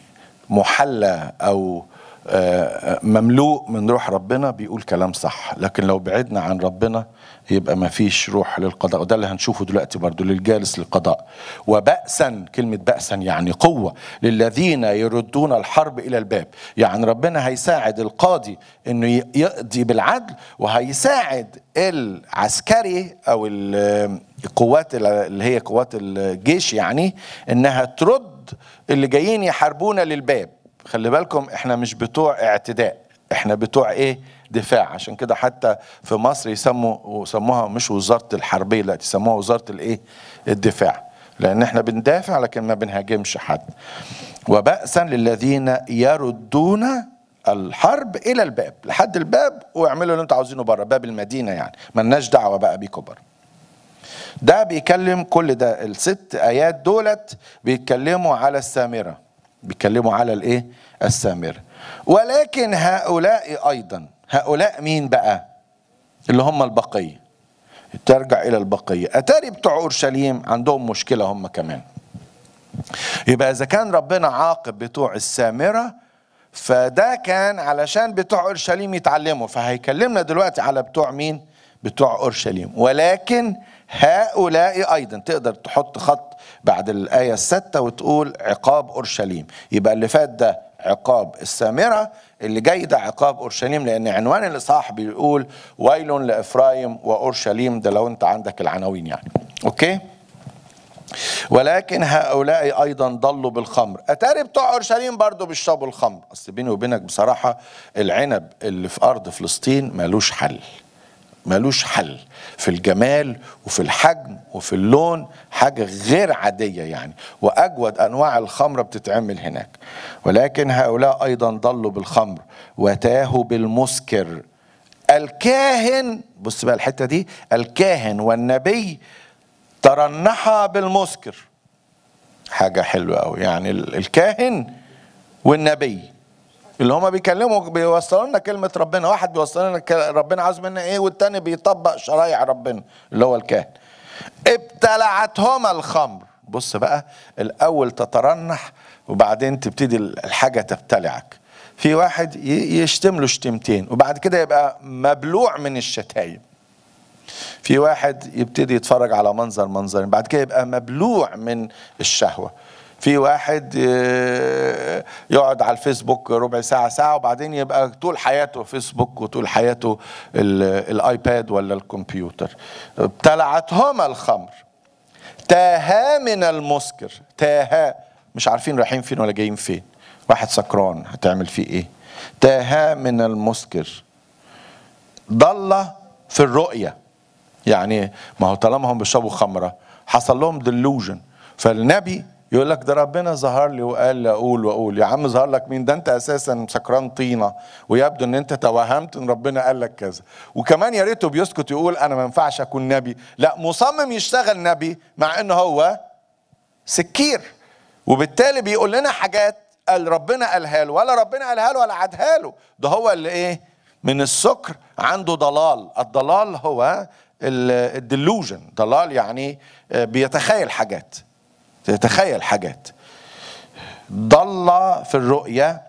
محلى أو آه، آه، مملوء من روح ربنا بيقول كلام صح لكن لو بعدنا عن ربنا يبقى ما فيش روح للقضاء وده اللي هنشوفه دلوقتي برضو للجالس للقضاء وبأسا كلمة بأسا يعني قوة للذين يردون الحرب إلى الباب يعني ربنا هيساعد القاضي أنه يقضي بالعدل وهيساعد العسكري أو القوات اللي هي قوات الجيش يعني أنها ترد اللي جايين يحاربونا للباب خلي بالكم احنا مش بتوع اعتداء احنا بتوع ايه دفاع عشان كده حتى في مصر يسموا وسموها مش وزاره الحربيه لا يسموها وزاره الايه الدفاع لان احنا بندافع لكن ما بنهاجمش حد وبأسا للذين يردون الحرب الى الباب لحد الباب واعملوا اللي انتوا عاوزينه بره باب المدينه يعني ملناش دعوه بقى بيكم ده بيكلم كل ده الست ايات دولت بيتكلموا على السامره بيتكلموا على الايه السامره ولكن هؤلاء ايضا هؤلاء مين بقى اللي هم البقية ترجع إلى البقية أتاري بتوع أورشليم عندهم مشكلة هم كمان يبقى إذا كان ربنا عاقب بتوع السامرة فده كان علشان بتوع أورشليم يتعلموا فهيكلمنا دلوقتي على بتوع مين بتوع أورشليم ولكن هؤلاء أيضا تقدر تحط خط بعد الآية الستة وتقول عقاب أورشليم يبقى اللي فات ده عقاب السامرة اللي جاي ده عقاب أورشليم لأن عنوان الإصحاح بيقول ويل لإفرايم وأورشليم ده لو أنت عندك العناوين يعني أوكي ولكن هؤلاء ايضا ضلوا بالخمر اتاري بتوع اورشليم برضو بيشربوا الخمر اصل بيني وبينك بصراحه العنب اللي في ارض فلسطين ملوش حل ملوش حل في الجمال وفي الحجم وفي اللون حاجة غير عادية يعني وأجود أنواع الخمرة بتتعمل هناك ولكن هؤلاء أيضا ضلوا بالخمر وتاهوا بالمسكر الكاهن بص بقى الحتة دي الكاهن والنبي ترنحا بالمسكر حاجة حلوة أو يعني الكاهن والنبي اللي هما بيكلموا بيوصلوا لنا كلمه ربنا واحد بيوصل لنا ربنا عاوز منا ايه والتاني بيطبق شرايع ربنا اللي هو الكاهن ابتلعتهما الخمر بص بقى الاول تترنح وبعدين تبتدي الحاجه تبتلعك في واحد يشتم له شتمتين وبعد كده يبقى مبلوع من الشتايم في واحد يبتدي يتفرج على منظر منظر بعد كده يبقى مبلوع من الشهوه في واحد آه، يقعد على الفيسبوك ربع ساعه ساعه وبعدين يبقى طول حياته فيسبوك وطول حياته الايباد ولا الكمبيوتر ابتلعتهما الخمر تاها من المسكر تاها مش عارفين رايحين فين ولا جايين فين واحد سكران هتعمل فيه ايه تاها من المسكر ضل في الرؤيه يعني ما هو طالما هم بيشربوا خمره حصل لهم ديلوجن فالنبي يقول لك ده ربنا ظهر لي وقال لي اقول واقول يا عم ظهر لك مين ده انت اساسا سكران طينه ويبدو ان انت توهمت ان ربنا قال لك كذا وكمان يا ريته بيسكت يقول انا ما ينفعش اكون نبي لا مصمم يشتغل نبي مع ان هو سكير وبالتالي بيقول لنا حاجات قال ربنا قالها له ولا ربنا قالها له ولا عادها له ده هو اللي ايه من السكر عنده ضلال الضلال هو الديلوجن ضلال يعني بيتخيل حاجات تتخيل حاجات ضل في الرؤية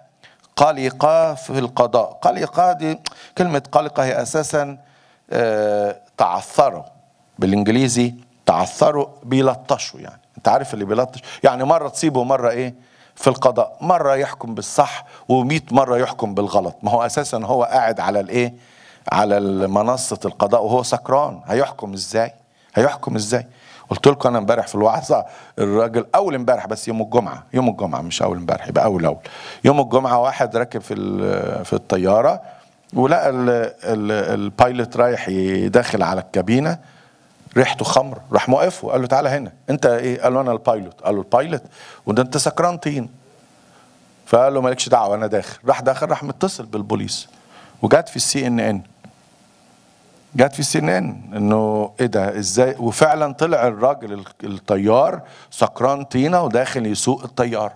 قلقة في القضاء قلقة دي كلمة قلقة هي أساسا آه، تعثروا بالإنجليزي تعثروا بيلطشوا يعني أنت عارف اللي بيلطش يعني مرة تصيبه مرة إيه في القضاء مرة يحكم بالصح وميت مرة يحكم بالغلط ما هو أساسا هو قاعد على الإيه على منصة القضاء وهو سكران هيحكم إزاي هيحكم إزاي قلت لكم انا امبارح في الوعظه الراجل اول امبارح بس يوم الجمعه يوم الجمعه مش اول امبارح يبقى اول اول يوم الجمعه واحد راكب في في الطياره ولقى البايلوت رايح يدخل على الكابينه ريحته خمر راح موقفه قال له تعالى هنا انت ايه قال له انا البايلوت قال له البايلوت وده انت سكران طين فقال له مالكش دعوه انا داخل راح داخل راح متصل بالبوليس وجات في السي ان ان جت في سنان انه ايه ده ازاي وفعلا طلع الراجل الطيار سكران طينه وداخل يسوق الطياره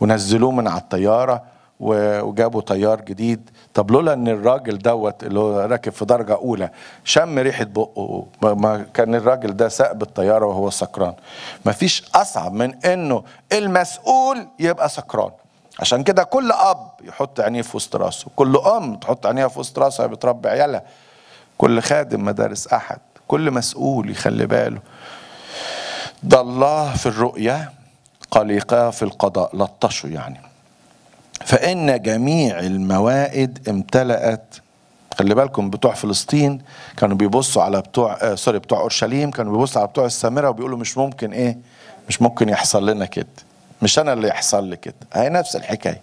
ونزلوه من على الطياره وجابوا طيار جديد طب لولا ان الراجل دوت اللي هو راكب في درجه اولى شم ريحه بقه ما كان الراجل ده ساق الطياره وهو سكران ما فيش اصعب من انه المسؤول يبقى سكران عشان كده كل اب يحط عينيه في وسط راسه كل ام تحط عينيها في وسط راسها بتربي عيالها كل خادم مدارس أحد كل مسؤول يخلي باله الله في الرؤية قلقا في القضاء لطشوا يعني فإن جميع الموائد امتلأت خلي بالكم بتوع فلسطين كانوا بيبصوا على بتوع آه سوري بتوع اورشليم كانوا بيبصوا على بتوع السامره وبيقولوا مش ممكن ايه مش ممكن يحصل لنا كده مش انا اللي يحصل لي كده هي نفس الحكايه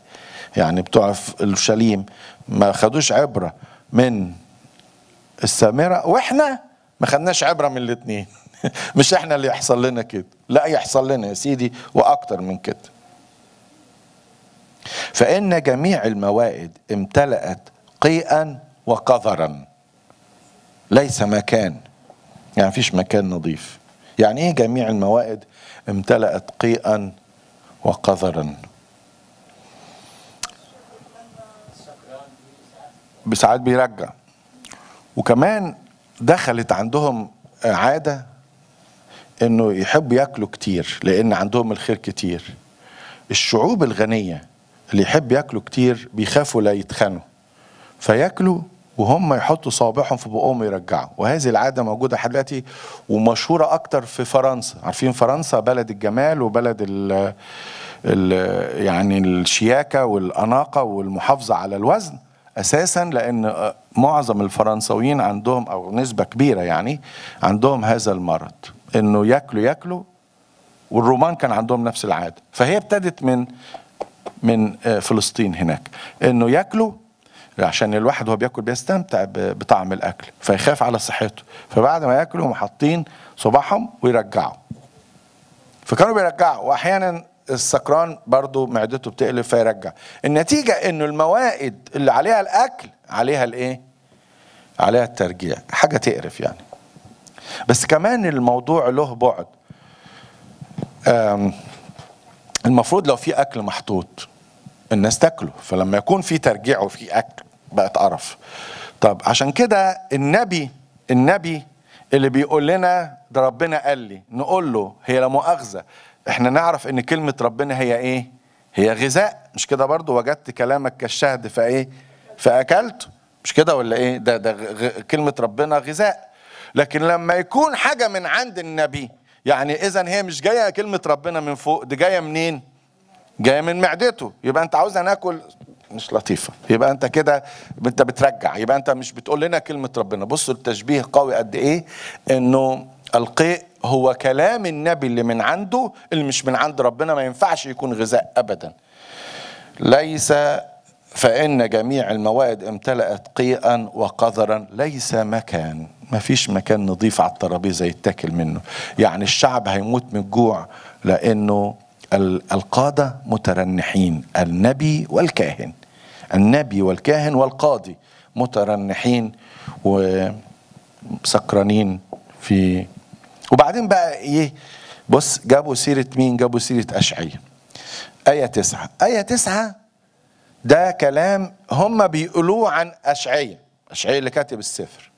يعني بتوع اورشليم ما خدوش عبره من السامره واحنا ما خدناش عبره من الاثنين <laughs> مش احنا اللي يحصل لنا كده لا يحصل لنا يا سيدي واكتر من كده فان جميع الموائد امتلأت قيئا وقذرا ليس مكان يعني فيش مكان نظيف يعني ايه جميع الموائد امتلأت قيئا وقذرا بساعات بيرجع وكمان دخلت عندهم عاده انه يحبوا ياكلوا كتير لان عندهم الخير كتير الشعوب الغنيه اللي يحب ياكلوا كتير بيخافوا لا يتخنوا فياكلوا وهم يحطوا صابعهم في بقهم يرجعوا وهذه العاده موجوده لحد دلوقتي ومشهوره اكتر في فرنسا عارفين فرنسا بلد الجمال وبلد الـ ال يعني الشياكه والاناقه والمحافظه على الوزن اساسا لان معظم الفرنسويين عندهم او نسبه كبيره يعني عندهم هذا المرض انه ياكلوا ياكلوا والرومان كان عندهم نفس العاده فهي ابتدت من من آه، فلسطين هناك انه ياكلوا عشان الواحد وهو بياكل بيستمتع بطعم الاكل فيخاف على صحته فبعد ما ياكلوا حاطين صباحهم ويرجعوا فكانوا بيرجعوا واحيانا السكران برضه معدته بتقلب فيرجع النتيجه انه الموائد اللي عليها الاكل عليها الايه عليها الترجيع حاجة تقرف يعني بس كمان الموضوع له بعد المفروض لو في أكل محطوط الناس تاكله فلما يكون في ترجيع وفي أكل بقت قرف طب عشان كده النبي النبي اللي بيقول لنا ده ربنا قال لي نقول له هي لا مؤاخذة احنا نعرف ان كلمة ربنا هي ايه هي غذاء مش كده برضو وجدت كلامك كالشهد فايه فأكلته مش كده ولا ايه ده ده غ... كلمه ربنا غذاء لكن لما يكون حاجه من عند النبي يعني اذا هي مش جايه كلمه ربنا من فوق دي جايه منين جايه من معدته يبقى انت عاوزنا ناكل مش لطيفه يبقى انت كده انت بترجع يبقى انت مش بتقول لنا كلمه ربنا بصوا التشبيه قوي قد ايه انه القيء هو كلام النبي اللي من عنده اللي مش من عند ربنا ما ينفعش يكون غذاء ابدا ليس فإن جميع الموائد امتلأت قيئا وقذرا ليس مكان ما فيش مكان نضيف على الترابيزة يتاكل منه يعني الشعب هيموت من الجوع لأنه القادة مترنحين النبي والكاهن النبي والكاهن والقاضي مترنحين وسكرانين في وبعدين بقى ايه بص جابوا سيرة مين جابوا سيرة أشعية آية تسعة آية تسعة ده كلام هم بيقولوه عن أشعية أشعية اللي كاتب السفر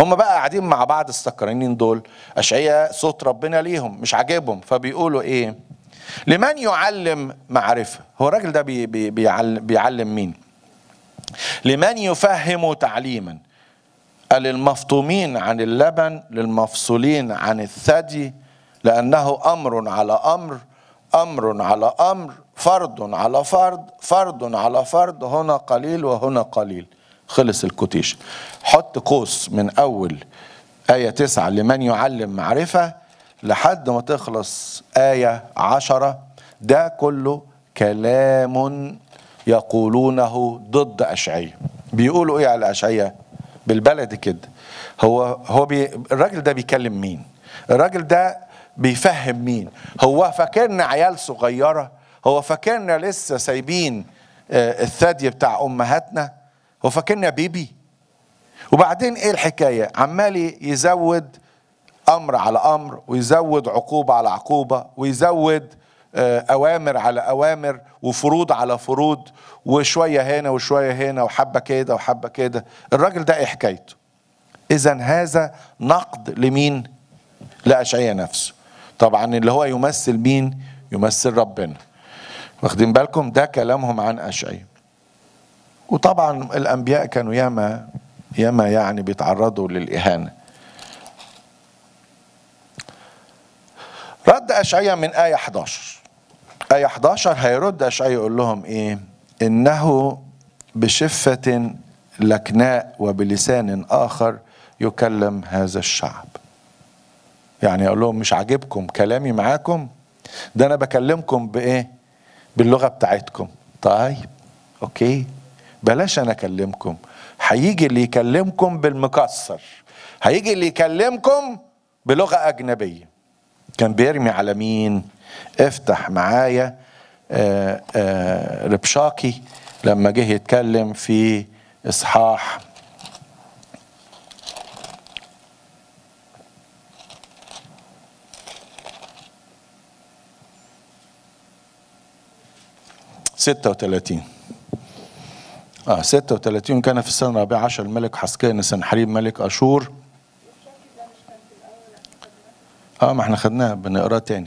هم بقى قاعدين مع بعض السكرانين دول أشعية صوت ربنا ليهم مش عاجبهم فبيقولوا إيه لمن يعلم معرفة هو الراجل ده بي بي بيعلم, بيعلم مين لمن يفهم تعليما قال عن اللبن للمفصولين عن الثدي لأنه أمر على أمر أمر على أمر فرد على فرد فرد على فرد هنا قليل وهنا قليل خلص الكوتيشن حط قوس من أول آية تسعة لمن يعلم معرفة لحد ما تخلص آية عشرة ده كله كلام يقولونه ضد أشعية بيقولوا إيه على أشعية بالبلد كده هو هو بي الراجل ده بيكلم مين الراجل ده بيفهم مين هو فاكرنا عيال صغيره هو فاكرنا لسه سايبين آه، الثدي بتاع امهاتنا هو فاكرنا بيبي وبعدين ايه الحكايه عمال يزود امر على امر ويزود عقوبه على عقوبه ويزود آه، اوامر على اوامر وفروض على فروض وشويه هنا وشويه هنا وحبه كده وحبه كده الراجل ده ايه حكايته اذا هذا نقد لمين لاشعياء نفسه طبعا اللي هو يمثل مين يمثل ربنا واخدين بالكم ده كلامهم عن أشعي وطبعا الأنبياء كانوا ياما ياما يعني بيتعرضوا للإهانة رد أشعيا من آية 11 آية 11 هيرد أشعيا يقول لهم إيه إنه بشفة لكناء وبلسان آخر يكلم هذا الشعب يعني يقول لهم مش عاجبكم كلامي معاكم ده أنا بكلمكم بإيه باللغه بتاعتكم طيب اوكي بلاش انا اكلمكم هيجي اللي يكلمكم بالمكسر هيجي اللي يكلمكم بلغه اجنبيه كان بيرمي على مين افتح معايا آه، آه، ربشاكي لما جه يتكلم في اصحاح 36 آه 36 كان في السنة الرابعة عشر الملك حسكان سنحريب ملك أشور اه ما احنا خدناها بنقراه تاني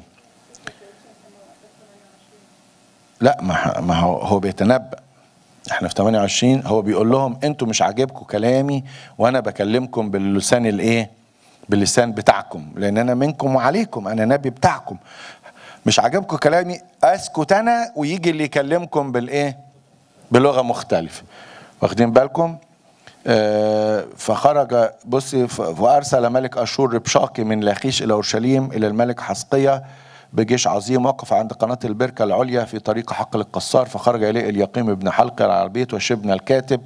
لا ما ما هو هو بيتنبأ احنا في 28 هو بيقول لهم انتوا مش عاجبكم كلامي وانا بكلمكم باللسان الايه باللسان بتاعكم لان انا منكم وعليكم انا نبي بتاعكم مش عاجبكم كلامي اسكت انا ويجي اللي يكلمكم بالايه بلغه مختلفه واخدين بالكم آه فخرج بصي وارسل ملك اشور ربشاقي من لاخيش الى اورشليم الى الملك حسقيه بجيش عظيم وقف عند قناة البركة العليا في طريق حقل القصار فخرج إليه اليقيم ابن حلق العربيت وشبن الكاتب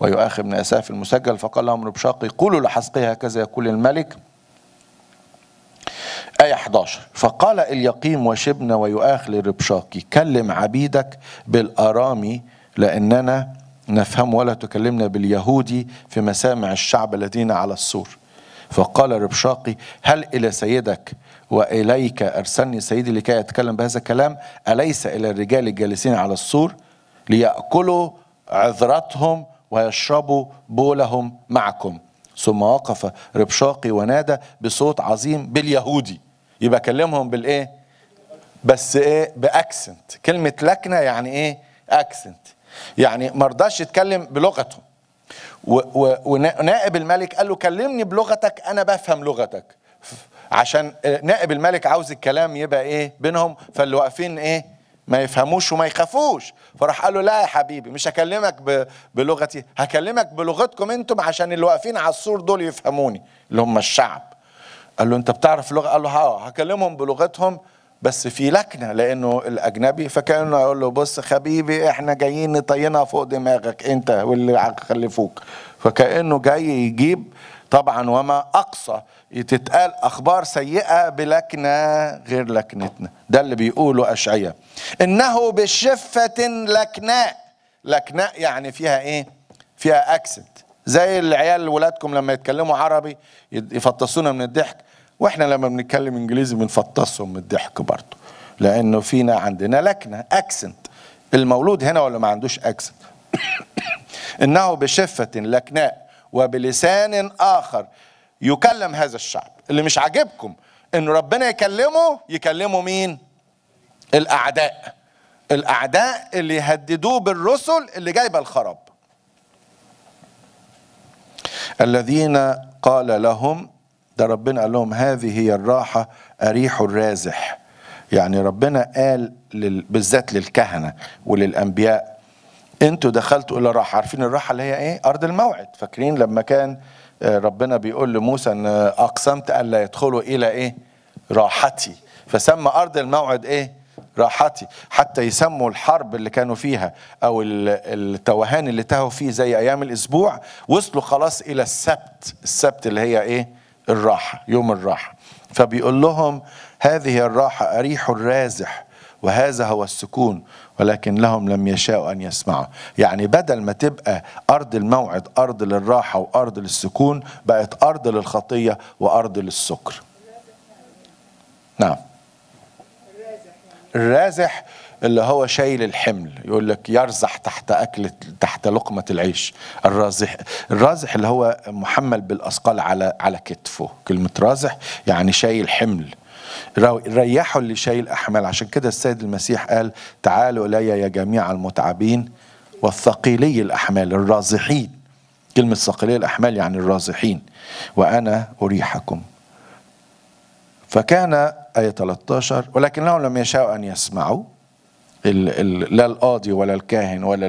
ويؤاخي ابن أساف المسجل فقال لهم ربشاقي قولوا لحسقي هكذا يقول الملك آية 11 فقال اليقيم وشبنا ويؤاخ لربشاكي كلم عبيدك بالأرامي لأننا نفهم ولا تكلمنا باليهودي في مسامع الشعب الذين على السور فقال ربشاقي هل إلى سيدك وإليك أرسلني سيدي لكي أتكلم بهذا الكلام أليس إلى الرجال الجالسين على السور ليأكلوا عذرتهم ويشربوا بولهم معكم ثم وقف ربشاقي ونادى بصوت عظيم باليهودي يبقى كلمهم بالايه بس ايه باكسنت كلمه لكنه يعني ايه اكسنت يعني ما رضاش يتكلم بلغته ونائب الملك قال له كلمني بلغتك انا بفهم لغتك عشان آه، نائب الملك عاوز الكلام يبقى ايه بينهم فاللي واقفين ايه ما يفهموش وما يخافوش فراح قال له لا يا حبيبي مش هكلمك بلغتي هكلمك بلغتكم انتم عشان اللي واقفين على السور دول يفهموني اللي هم الشعب قال له انت بتعرف لغه قال له اه هكلمهم بلغتهم بس في لكنه لانه الاجنبي فكانه يقول له بص حبيبي احنا جايين نطينا فوق دماغك انت واللي خلفوك فكانه جاي يجيب طبعا وما اقصى تتقال اخبار سيئه بلكنه غير لكنتنا ده اللي بيقوله اشعياء انه بشفه لكناء لكناء يعني فيها ايه فيها اكسنت زي العيال ولادكم لما يتكلموا عربي يفطسونا من الضحك واحنا لما بنتكلم انجليزي بنفطسهم من الضحك برضه لانه فينا عندنا لكنه اكسنت المولود هنا ولا ما عندوش اكسنت <coughs> انه بشفه لكناء وبلسان اخر يكلم هذا الشعب اللي مش عاجبكم ان ربنا يكلمه يكلمه مين الاعداء الاعداء اللي يهددوه بالرسل اللي جايبه الخراب الذين قال لهم ده ربنا قال لهم هذه هي الراحة أريح الرازح يعني ربنا قال لل... بالذات للكهنة وللأنبياء انتوا دخلتوا إلى راحة عارفين الراحة اللي هي إيه؟ أرض الموعد فاكرين لما كان آه، ربنا بيقول لموسى أن أقسمت ألا يدخلوا إلى إيه؟ راحتي فسمى أرض الموعد إيه؟ راحتي حتى يسموا الحرب اللي كانوا فيها او التوهان اللي تاهوا فيه زي ايام الاسبوع وصلوا خلاص الى السبت السبت اللي هي ايه الراحة يوم الراحة فبيقول لهم هذه الراحة أريح الرازح وهذا هو السكون ولكن لهم لم يشاءوا أن يسمعوا يعني بدل ما تبقى أرض الموعد أرض للراحة وأرض للسكون بقت أرض للخطية وأرض للسكر نعم الرازح يعني. اللي هو شايل الحمل يقول لك يرزح تحت أكلة تحت لقمة العيش الرازح الرازح اللي هو محمل بالأثقال على على كتفه كلمة رازح يعني شايل حمل ريحوا اللي شايل أحمال عشان كده السيد المسيح قال تعالوا إلي يا جميع المتعبين والثقيلي الأحمال الرازحين كلمة ثقيلي الأحمال يعني الرازحين وأنا أريحكم فكان آية 13 ولكنهم لم يشاءوا أن يسمعوا لا القاضي ولا الكاهن ولا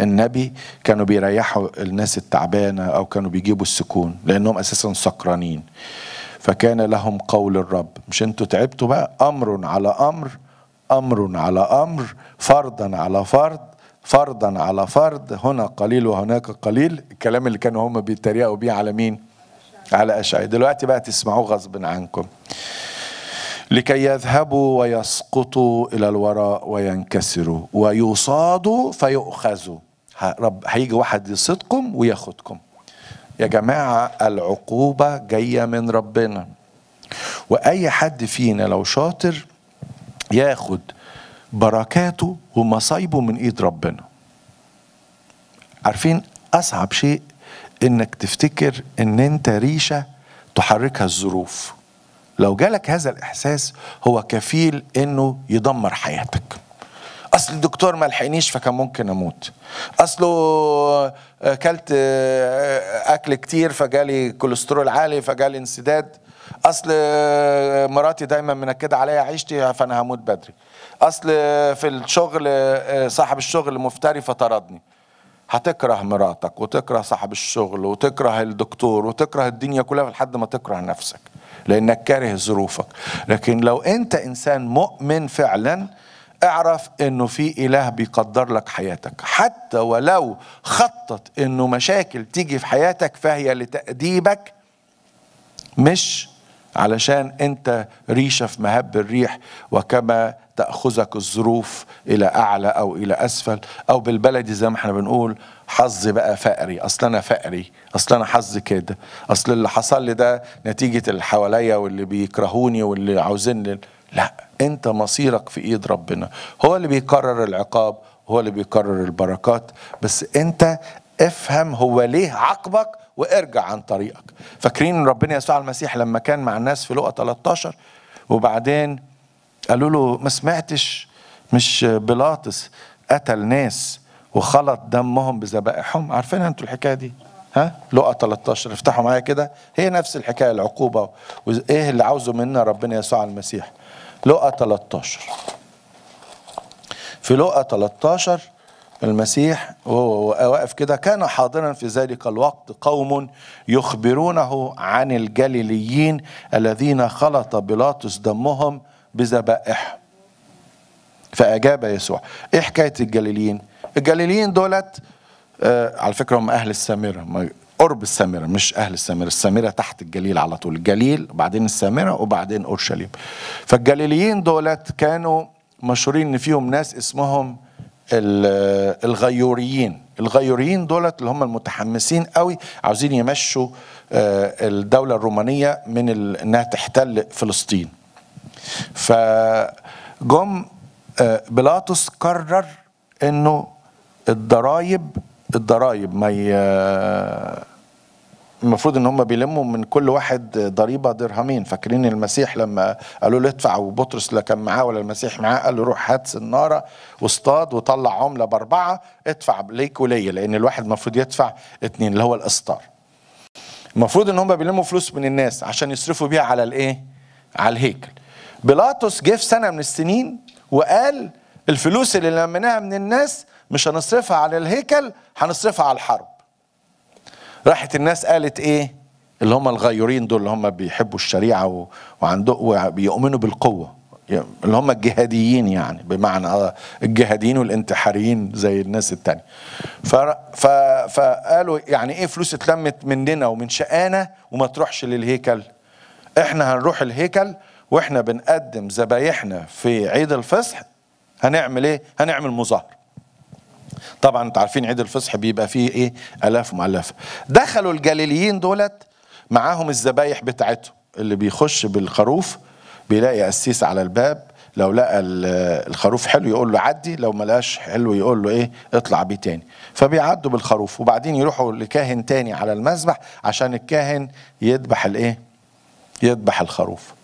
النبي كانوا بيريحوا الناس التعبانة أو كانوا بيجيبوا السكون لأنهم أساسا سكرانين فكان لهم قول الرب مش انتوا تعبتوا بقى أمر على أمر أمر على أمر فرضا على فرض فرضا على فرض هنا قليل وهناك قليل الكلام اللي كانوا هم بيتريقوا بيه على مين على أشعياء دلوقتي بقى تسمعوه غصب عنكم لكي يذهبوا ويسقطوا الى الوراء وينكسروا ويصادوا فيؤخذوا رب هيجي واحد يصيدكم وياخدكم يا جماعه العقوبه جايه من ربنا واي حد فينا لو شاطر ياخد بركاته ومصايبه من ايد ربنا عارفين اصعب شيء انك تفتكر ان انت ريشه تحركها الظروف لو جالك هذا الإحساس هو كفيل إنه يدمر حياتك اصل الدكتور ما لحقنيش فكان ممكن اموت اصله آه، اكلت آه، اكل كتير فجالي كوليسترول عالي فجالي انسداد اصل آه، مراتي دايما منكده عليا عيشتي فانا هموت بدري اصل في الشغل صاحب الشغل مفتري فطردني هتكره مراتك وتكره صاحب الشغل وتكره الدكتور وتكره الدنيا كلها لحد ما تكره نفسك لانك كاره ظروفك لكن لو انت انسان مؤمن فعلا اعرف انه في اله بيقدر لك حياتك حتى ولو خطط انه مشاكل تيجي في حياتك فهي لتاديبك مش علشان انت ريشه في مهب الريح وكما تاخذك الظروف الى اعلى او الى اسفل او بالبلدي زي ما احنا بنقول حظي بقى فقري اصل انا فقري اصل انا حظي كده اصل اللي حصل لي ده نتيجه اللي حواليا واللي بيكرهوني واللي عاوزين لا انت مصيرك في ايد ربنا هو اللي بيقرر العقاب هو اللي بيقرر البركات بس انت افهم هو ليه عاقبك وارجع عن طريقك فاكرين ان ربنا يسوع المسيح لما كان مع الناس في لقى 13 وبعدين قالوا له ما سمعتش مش بيلاطس قتل ناس وخلط دمهم بذبائحهم عارفين انتوا الحكايه دي ها لقى 13 افتحوا معايا كده هي نفس الحكايه العقوبه وايه اللي عاوزه منا ربنا يسوع المسيح لقى 13 في لقى 13 المسيح وهو واقف كده كان حاضرا في ذلك الوقت قوم يخبرونه عن الجليليين الذين خلط بيلاطس دمهم بذبائحهم فأجاب يسوع إيه حكاية الجليليين الجليليين دولت آه على فكرة هم أهل السامرة قرب السامرة مش أهل السامرة السامرة تحت الجليل على طول الجليل وبعدين السامرة وبعدين أورشليم فالجليليين دولت كانوا مشهورين إن فيهم ناس اسمهم الغيوريين الغيوريين دولت اللي هم المتحمسين قوي عاوزين يمشوا آه، الدولة الرومانية من انها تحتل فلسطين فجم آه، بيلاطس قرر انه الضرايب الضرايب ما المفروض ان هم بيلموا من كل واحد ضريبه درهمين فاكرين المسيح لما قالوا له ادفع وبطرس لا كان معاه ولا المسيح معاه قال له روح هات سناره واصطاد وطلع عمله باربعه ادفع ليك وليا لان الواحد المفروض يدفع اتنين اللي هو الاسطار المفروض ان هم بيلموا فلوس من الناس عشان يصرفوا بيها على الايه على الهيكل بيلاطس جه في سنه من السنين وقال الفلوس اللي لميناها من الناس مش هنصرفها على الهيكل هنصرفها على الحرب راحت الناس قالت ايه اللي هم الغيورين دول اللي هم بيحبوا الشريعه وعندهم وبيؤمنوا بالقوه اللي هم الجهاديين يعني بمعنى آه، الجهاديين والانتحاريين زي الناس التانية ف... فقالوا يعني ايه فلوس اتلمت مننا ومن شقانا وما تروحش للهيكل احنا هنروح الهيكل واحنا بنقدم ذبايحنا في عيد الفصح هنعمل ايه هنعمل مظاهره طبعا انتوا عارفين عيد الفصح بيبقى فيه ايه الاف مؤلفه دخلوا الجليليين دولت معاهم الذبايح بتاعتهم اللي بيخش بالخروف بيلاقي قسيس على الباب لو لقى الخروف حلو يقول له عدي لو ما لقاش حلو يقول له ايه اطلع بيه تاني فبيعدوا بالخروف وبعدين يروحوا لكاهن تاني على المذبح عشان الكاهن يذبح الايه يذبح الخروف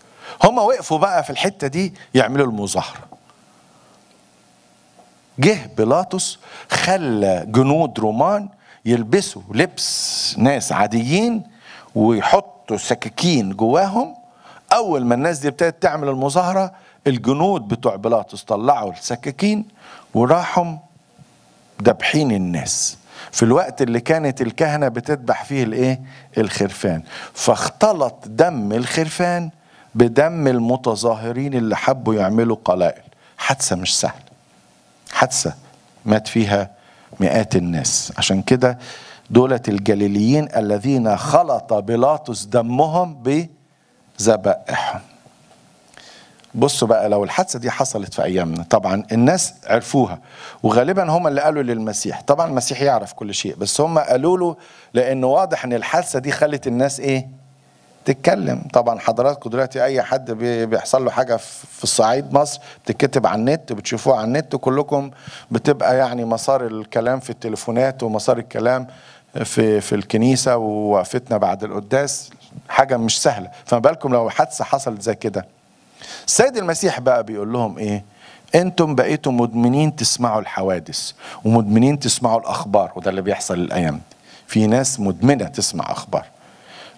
هما وقفوا بقى في الحته دي يعملوا المظاهره جه بيلاطس خلى جنود رومان يلبسوا لبس ناس عاديين ويحطوا سكاكين جواهم اول ما الناس دي ابتدت تعمل المظاهره الجنود بتوع بيلاطس طلعوا السكاكين وراحوا دبحين الناس في الوقت اللي كانت الكهنه بتذبح فيه الايه الخرفان فاختلط دم الخرفان بدم المتظاهرين اللي حبوا يعملوا قلائل حادثه مش سهله حادثه مات فيها مئات الناس عشان كده دولة الجليليين الذين خلط بيلاطس دمهم بذبائحهم بصوا بقى لو الحادثه دي حصلت في ايامنا طبعا الناس عرفوها وغالبا هم اللي قالوا للمسيح طبعا المسيح يعرف كل شيء بس هم قالوا له لانه واضح ان الحادثه دي خلت الناس ايه تتكلم طبعا حضراتكم دلوقتي اي حد بيحصل له حاجه في الصعيد مصر بتتكتب على النت بتشوفوه على النت كلكم بتبقى يعني مسار الكلام في التليفونات ومسار الكلام في في الكنيسه ووقفتنا بعد القداس حاجه مش سهله فما بالكم لو حادثه حصلت زي كده السيد المسيح بقى بيقول لهم ايه انتم بقيتم مدمنين تسمعوا الحوادث ومدمنين تسمعوا الاخبار وده اللي بيحصل الايام دي في ناس مدمنه تسمع اخبار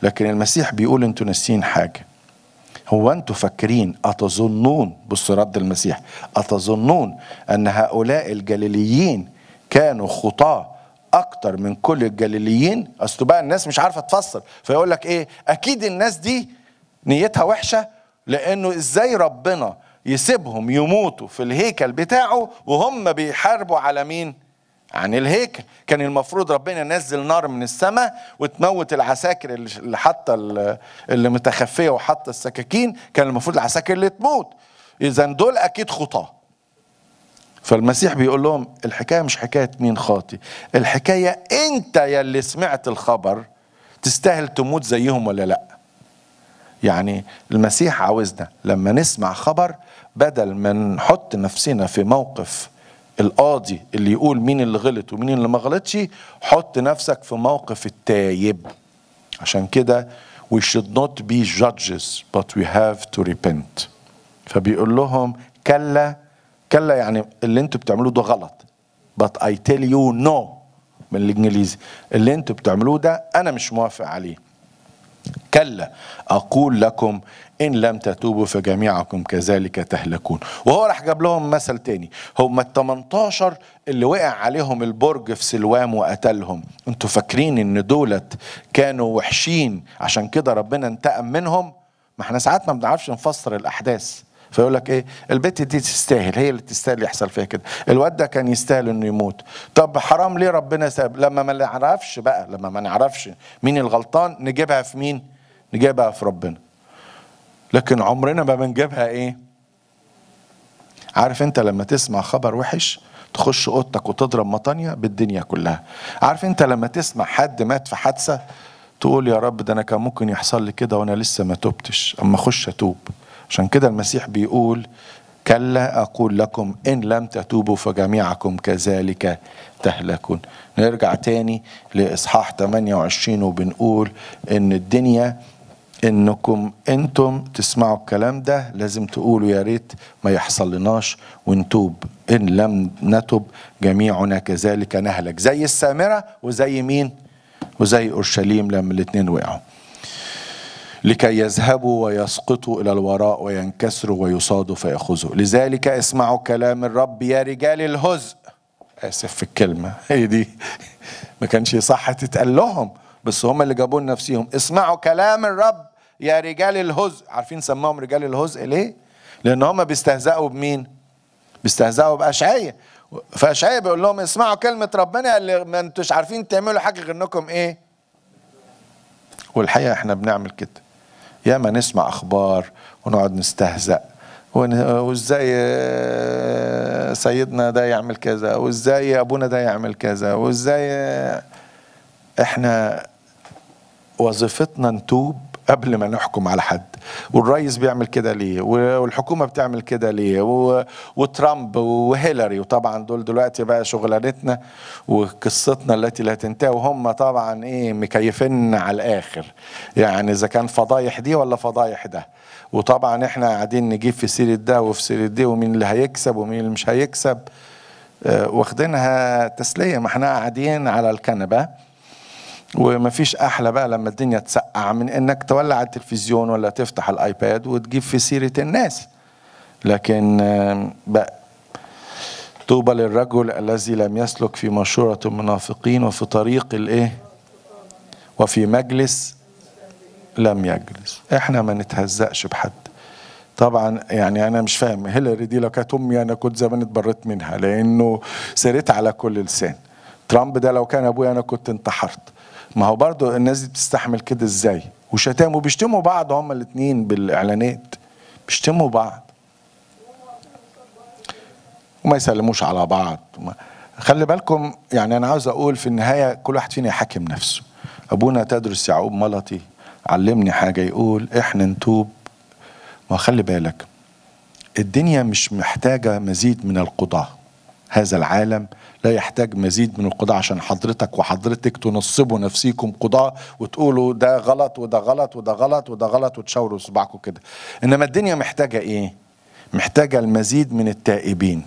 لكن المسيح بيقول انتوا ناسيين حاجه هو انتوا فاكرين اتظنون بص رد المسيح اتظنون ان هؤلاء الجليليين كانوا خطاه اكتر من كل الجليليين اصل بقى الناس مش عارفه تفسر فيقول لك ايه اكيد الناس دي نيتها وحشه لانه ازاي ربنا يسيبهم يموتوا في الهيكل بتاعه وهم بيحاربوا على مين عن الهيكل كان المفروض ربنا ينزل نار من السماء وتموت العساكر اللي حاطه اللي متخفيه وحاطه السكاكين كان المفروض العساكر اللي تموت اذا دول اكيد خطاه فالمسيح بيقول لهم الحكايه مش حكايه مين خاطي الحكايه انت يا اللي سمعت الخبر تستاهل تموت زيهم ولا لا يعني المسيح عاوزنا لما نسمع خبر بدل ما نحط نفسنا في موقف القاضي اللي يقول مين اللي غلط ومين اللي ما غلطش حط نفسك في موقف التايب عشان كده we should not be judges but we have to repent فبيقول لهم كلا كلا يعني اللي انتوا بتعملوه ده غلط but I tell you no بالانجليزي اللي انتوا بتعملوه ده انا مش موافق عليه كلا أقول لكم إن لم تتوبوا فجميعكم كذلك تهلكون وهو راح جاب لهم مثل تاني هم ال 18 اللي وقع عليهم البرج في سلوام وقتلهم انتوا فاكرين ان دولت كانوا وحشين عشان كده ربنا انتقم منهم ما احنا ساعات ما بنعرفش نفسر الأحداث فيقول لك ايه البت دي تستاهل هي اللي تستاهل يحصل فيها كده الواد ده كان يستاهل انه يموت طب حرام ليه ربنا ساب لما ما نعرفش بقى لما ما نعرفش مين الغلطان نجيبها في مين نجيبها في ربنا لكن عمرنا ما بنجيبها ايه عارف انت لما تسمع خبر وحش تخش اوضتك وتضرب مطانيه بالدنيا كلها عارف انت لما تسمع حد مات في حادثه تقول يا رب ده انا كان ممكن يحصل لي كده وانا لسه ما توبتش اما اخش اتوب عشان كده المسيح بيقول كلا أقول لكم إن لم تتوبوا فجميعكم كذلك تهلكون نرجع تاني لإصحاح 28 وبنقول إن الدنيا إنكم أنتم تسمعوا الكلام ده لازم تقولوا يا ريت ما يحصل لناش ونتوب إن لم نتب جميعنا كذلك نهلك زي السامرة وزي مين وزي أورشليم لما الاتنين وقعوا لكي يذهبوا ويسقطوا إلى الوراء وينكسروا ويصادوا فيأخذوا لذلك اسمعوا كلام الرب يا رجال الهزء آسف في الكلمة هي دي ما كانش صح تتقال لهم بس هم اللي جابوا نفسهم اسمعوا كلام الرب يا رجال الهزء عارفين سماهم رجال الهزء ليه لأن هم بيستهزئوا بمين بيستهزئوا بأشعية فأشعية بيقول لهم اسمعوا كلمة ربنا اللي ما انتوش عارفين تعملوا حاجة غير انكم ايه والحقيقة احنا بنعمل كده ياما نسمع اخبار ونقعد نستهزأ وازاي آه، سيدنا ده يعمل كذا وازاي ابونا ده يعمل كذا وازاي آه، احنا وظيفتنا نتوب قبل ما نحكم على حد والرئيس بيعمل كده ليه والحكومه بتعمل كده ليه وترامب وهيلاري وطبعا دول دلوقتي بقى شغلانتنا وقصتنا التي لا تنتهي وهم طبعا ايه مكيفين على الاخر يعني اذا كان فضايح دي ولا فضايح ده وطبعا احنا قاعدين نجيب في سيره ده وفي سيره دي ومين اللي هيكسب ومين اللي مش هيكسب آه، واخدينها تسليه ما احنا قاعدين على الكنبه ومفيش احلى بقى لما الدنيا تسقع من انك تولع التلفزيون ولا تفتح الايباد وتجيب في سيره الناس لكن آه، بقى طوبى للرجل الذي لم يسلك في مشورة المنافقين وفي طريق الايه وفي مجلس لم يجلس احنا ما نتهزقش بحد طبعا يعني انا مش فاهم هيلاري دي لو كانت امي انا كنت زمان اتبريت منها لانه سرت على كل لسان ترامب ده لو كان ابويا انا كنت انتحرت ما هو برضو الناس دي بتستحمل كده ازاي وشتام وبيشتموا بعض هما الاثنين بالاعلانات بيشتموا بعض وما يسلموش على بعض خلي بالكم يعني انا عاوز اقول في النهايه كل واحد فينا يحاكم نفسه ابونا تدرس يعقوب ملطي علمني حاجه يقول احنا نتوب ما خلي بالك الدنيا مش محتاجه مزيد من القضاه هذا العالم لا يحتاج مزيد من القضاء عشان حضرتك وحضرتك تنصبوا نفسيكم قضاء وتقولوا ده غلط وده غلط وده غلط وده غلط وتشاوروا صباعكم كده انما الدنيا محتاجه ايه محتاجه المزيد من التائبين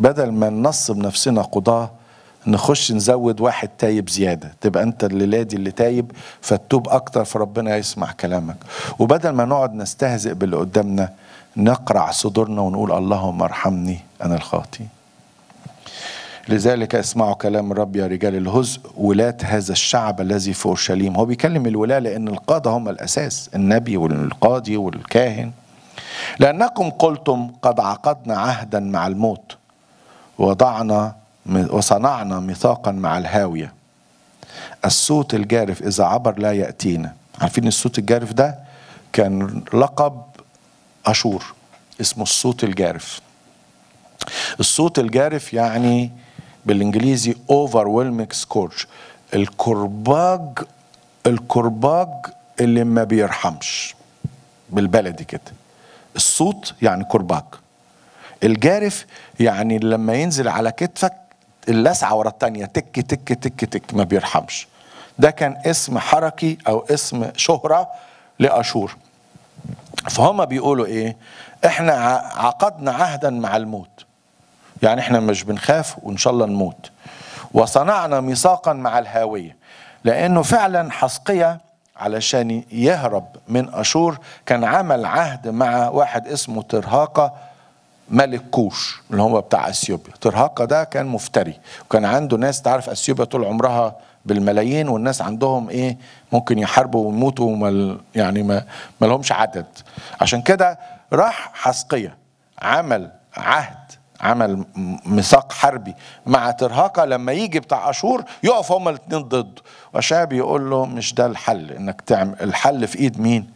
بدل ما ننصب نفسنا قضاه نخش نزود واحد تايب زياده تبقى انت اللي دي اللي تايب فتوب اكتر فربنا يسمع كلامك وبدل ما نقعد نستهزئ باللي قدامنا نقرع صدورنا ونقول اللهم ارحمني انا الخاطئ لذلك اسمعوا كلام الرب يا رجال الهزء ولاة هذا الشعب الذي في اورشليم هو بيكلم الولاة لان القادة هم الاساس النبي والقاضي والكاهن لأنكم قلتم قد عقدنا عهدا مع الموت وضعنا وصنعنا ميثاقا مع الهاوية الصوت الجارف إذا عبر لا يأتينا عارفين الصوت الجارف ده كان لقب أشور اسمه الصوت الجارف الصوت الجارف يعني بالانجليزي overwhelming scourge الكرباج الكرباج اللي ما بيرحمش بالبلدي كده الصوت يعني كرباج الجارف يعني لما ينزل على كتفك اللسعة ورا التانية تك تك تك تك ما بيرحمش ده كان اسم حركي أو اسم شهرة لأشور فهم بيقولوا إيه إحنا عقدنا عهدا مع الموت يعني احنا مش بنخاف وان شاء الله نموت وصنعنا ميثاقا مع الهاوية لأنه فعلا حسقية علشان يهرب من أشور كان عمل عهد مع واحد اسمه ترهاقة ملك كوش اللي هو بتاع اثيوبيا ترهاقة ده كان مفتري وكان عنده ناس تعرف اثيوبيا طول عمرها بالملايين والناس عندهم ايه ممكن يحاربوا ويموتوا ومال يعني ما لهمش عدد عشان كده راح حسقية عمل عهد عمل ميثاق حربي مع ترهقة لما يجي بتاع أشور يقف هما الاثنين ضده وشعب يقول له مش ده الحل إنك تعمل الحل في إيد مين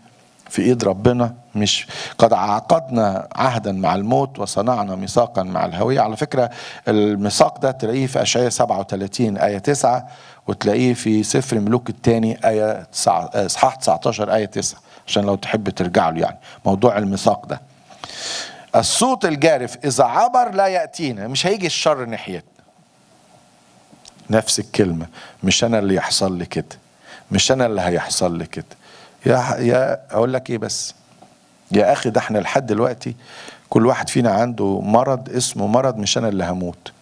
في إيد ربنا مش قد عقدنا عهدا مع الموت وصنعنا ميثاقا مع الهوية على فكرة الميثاق ده تلاقيه في أشعية 37 آية 9 وتلاقيه في سفر ملوك الثاني آية إصحاح 19 آية 9 عشان لو تحب ترجع له يعني موضوع الميثاق ده الصوت الجارف إذا عبر لا يأتينا مش هيجي الشر ناحيتنا نفس الكلمة مش أنا اللي يحصل لي كده مش أنا اللي هيحصل لي كده يا يا أقول لك إيه بس يا أخي ده إحنا لحد دلوقتي كل واحد فينا عنده مرض اسمه مرض مش أنا اللي هموت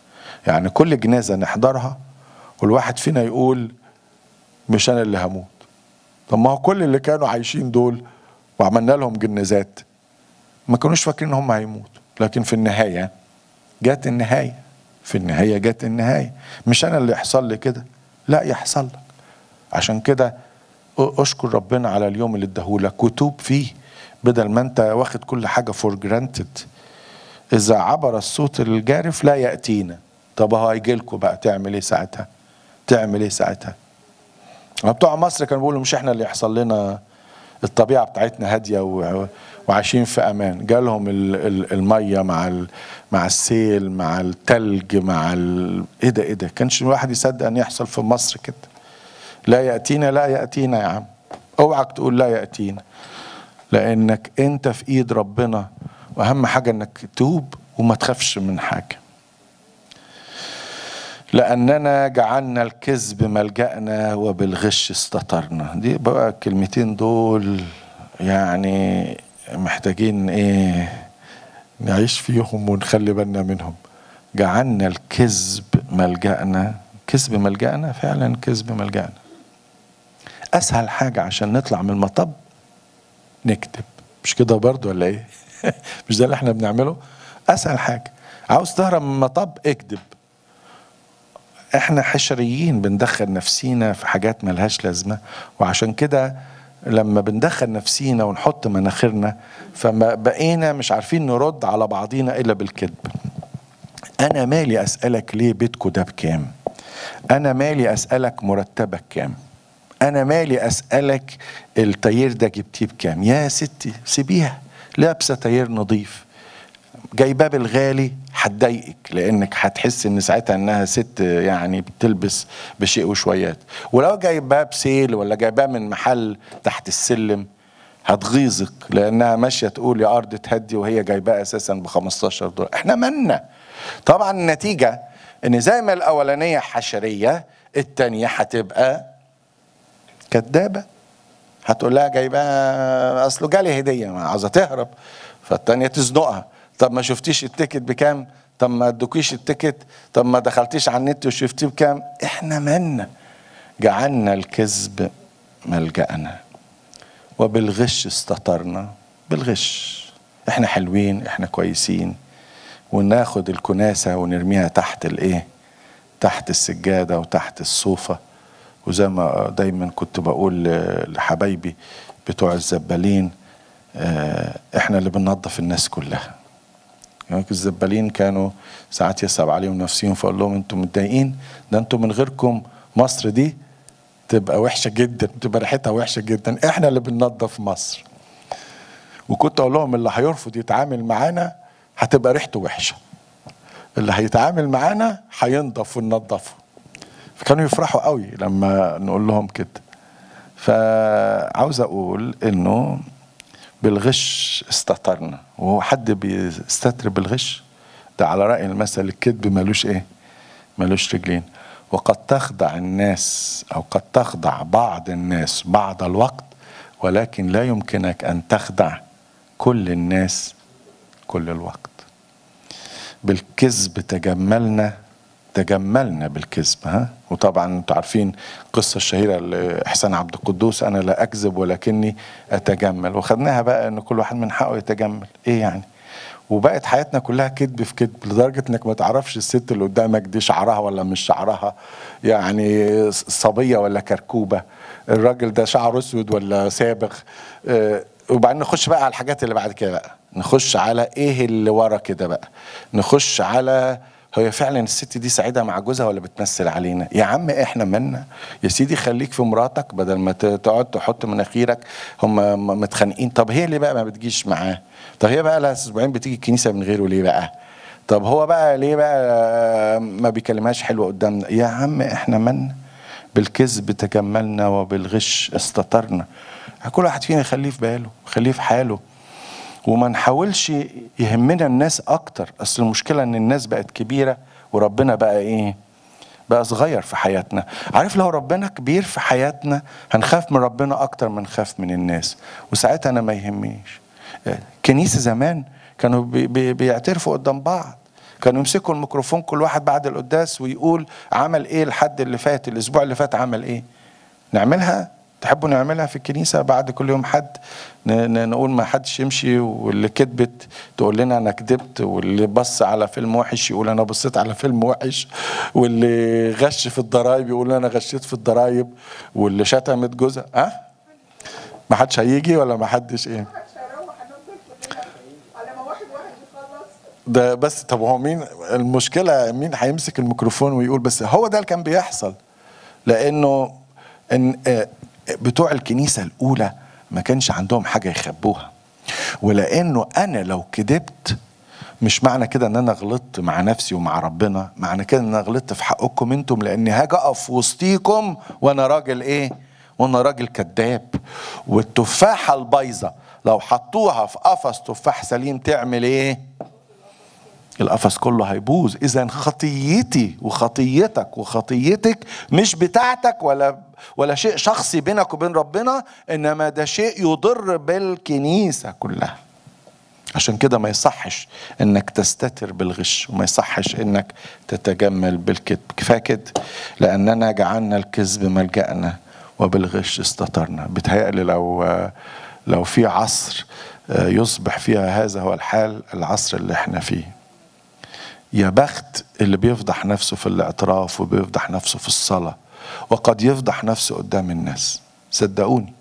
يعني كل جنازة نحضرها والواحد فينا يقول مش أنا اللي هموت طب ما هو كل اللي كانوا عايشين دول وعملنا لهم جنازات ما كانوش فاكرين هم هيموتوا لكن في النهايه جت النهايه في النهايه جت النهايه مش انا اللي يحصل لي كده لا يحصل لك عشان كده اشكر ربنا على اليوم اللي اداهولك وتوب فيه بدل ما انت واخد كل حاجه فور جرانتد اذا عبر الصوت الجارف لا ياتينا طب هو هيجي لكم بقى تعمل ايه ساعتها تعمل ايه ساعتها بتوع مصر كانوا بيقولوا مش احنا اللي يحصل لنا الطبيعه بتاعتنا هاديه و... وعايشين في امان جالهم الميه مع مع السيل مع التلج مع ال... ايه ده ايه ده كانش الواحد يصدق ان يحصل في مصر كده لا ياتينا لا ياتينا يا عم اوعك تقول لا ياتينا لانك انت في ايد ربنا واهم حاجه انك توب وما تخافش من حاجه لأننا جعلنا الكذب ملجأنا وبالغش استترنا دي بقى الكلمتين دول يعني محتاجين ايه نعيش فيهم ونخلي بالنا منهم جعلنا الكذب ملجأنا كذب ملجأنا فعلا كذب ملجأنا اسهل حاجة عشان نطلع من المطب نكتب مش كده برضو ولا ايه <laughs> مش ده اللي احنا بنعمله اسهل حاجة عاوز تهرب من المطب اكذب احنا حشريين بندخل نفسينا في حاجات ملهاش لازمة وعشان كده لما بندخل نفسينا ونحط مناخيرنا فما بقينا مش عارفين نرد على بعضينا الا بالكذب انا مالي اسالك ليه بيتكو ده بكام انا مالي اسالك مرتبك كام انا مالي اسالك التاير ده جبتيه بكام يا ستي سيبيها لابسه تاير نظيف جايباه بالغالي هتضايقك لانك هتحس ان ساعتها انها ست يعني بتلبس بشيء وشويات ولو جايباه بسيل ولا جايباه من محل تحت السلم هتغيظك لانها ماشيه تقول يا ارض تهدي وهي جايباه اساسا ب 15 دولار احنا مالنا طبعا النتيجه ان زي ما الاولانيه حشريه الثانيه هتبقى كدابه هتقول لها جايباها اصله جالي هديه عايزه تهرب فالتانيه تزنقها طب ما شفتيش التيكت بكام طب ما ادوكيش التيكت طب ما دخلتيش على النت وشفتيه بكام احنا منا جعلنا الكذب ملجأنا وبالغش استطرنا بالغش احنا حلوين احنا كويسين وناخد الكناسة ونرميها تحت الايه تحت السجادة وتحت الصوفة وزي ما دايما كنت بقول لحبايبي بتوع الزبالين آه، احنا اللي بننظف الناس كلها يعني الزبالين كانوا ساعات يصعب عليهم نفسيهم فاقول لهم انتم متضايقين ده انتم من غيركم مصر دي تبقى وحشه جدا تبقى ريحتها وحشه جدا احنا اللي بننظف مصر وكنت اقول لهم اللي هيرفض يتعامل معانا هتبقى ريحته وحشه اللي هيتعامل معانا هينضف وننضفه فكانوا يفرحوا قوي لما نقول لهم كده فعاوز اقول انه بالغش استترنا وهو حد بيستتر بالغش ده على رأي المثل الكذب ملوش ايه ملوش رجلين وقد تخدع الناس أو قد تخدع بعض الناس بعض الوقت ولكن لا يمكنك أن تخدع كل الناس كل الوقت بالكذب تجملنا تجملنا بالكذب ها وطبعا انتم عارفين القصه الشهيره لاحسان عبد القدوس انا لا اكذب ولكني اتجمل وخدناها بقى ان كل واحد من حقه يتجمل ايه يعني وبقت حياتنا كلها كذب في كذب لدرجه انك ما تعرفش الست اللي قدامك دي شعرها ولا مش شعرها يعني صبيه ولا كركوبه الراجل ده شعره اسود ولا سابغ آه، وبعدين نخش بقى على الحاجات اللي بعد كده بقى نخش على ايه اللي ورا كده بقى نخش على هي فعلا الست دي سعيده مع جوزها ولا بتمثل علينا يا عم احنا منا يا سيدي خليك في مراتك بدل ما تقعد تحط مناخيرك هم متخانقين طب هي ليه بقى ما بتجيش معاه طب هي بقى لها اسبوعين بتيجي الكنيسه من غيره ليه بقى طب هو بقى ليه بقى ما بيكلمهاش حلوه قدامنا يا عم احنا منا بالكذب تجملنا وبالغش استترنا كل واحد فينا يخليه في باله خليه في حاله وما نحاولش يهمنا الناس اكتر اصل المشكله ان الناس بقت كبيره وربنا بقى ايه بقى صغير في حياتنا عارف لو ربنا كبير في حياتنا هنخاف من ربنا اكتر من نخاف من الناس وساعتها انا ما يهمنيش كنيسه زمان كانوا بي بي بيعترفوا قدام بعض كانوا يمسكوا الميكروفون كل واحد بعد القداس ويقول عمل ايه الحد اللي فات الاسبوع اللي فات عمل ايه نعملها تحبوا نعملها في الكنيسة بعد كل يوم حد نقول ما حدش يمشي واللي كذبت تقول لنا أنا كذبت واللي بص على فيلم وحش يقول أنا بصيت على فيلم وحش واللي غش في الضرايب يقول أنا غشيت في الضرايب واللي شتمت جوزها أه؟ ما حدش هيجي ولا ما حدش إيه؟ ده بس طب هو مين المشكلة مين هيمسك الميكروفون ويقول بس هو ده اللي كان بيحصل لأنه إن آه، بتوع الكنيسة الأولى ما كانش عندهم حاجة يخبوها ولأنه أنا لو كذبت مش معنى كده ان انا غلطت مع نفسي ومع ربنا معنى كده ان انا غلطت في حقكم انتم لاني هاجي اقف وسطيكم وانا راجل ايه وانا راجل كذاب والتفاحه البايظه لو حطوها في قفص تفاح سليم تعمل ايه القفص كله هيبوظ اذا خطيتي وخطيتك وخطيتك مش بتاعتك ولا ولا شيء شخصي بينك وبين ربنا انما ده شيء يضر بالكنيسه كلها عشان كده ما يصحش انك تستتر بالغش وما يصحش انك تتجمل بالكذب كفايه كده لاننا جعلنا الكذب ملجانا وبالغش استترنا بتهيألي لو لو في عصر آه، يصبح فيها هذا هو الحال العصر اللي احنا فيه يا بخت اللي بيفضح نفسه في الاعتراف وبيفضح نفسه في الصلاة وقد يفضح نفسه قدام الناس صدقوني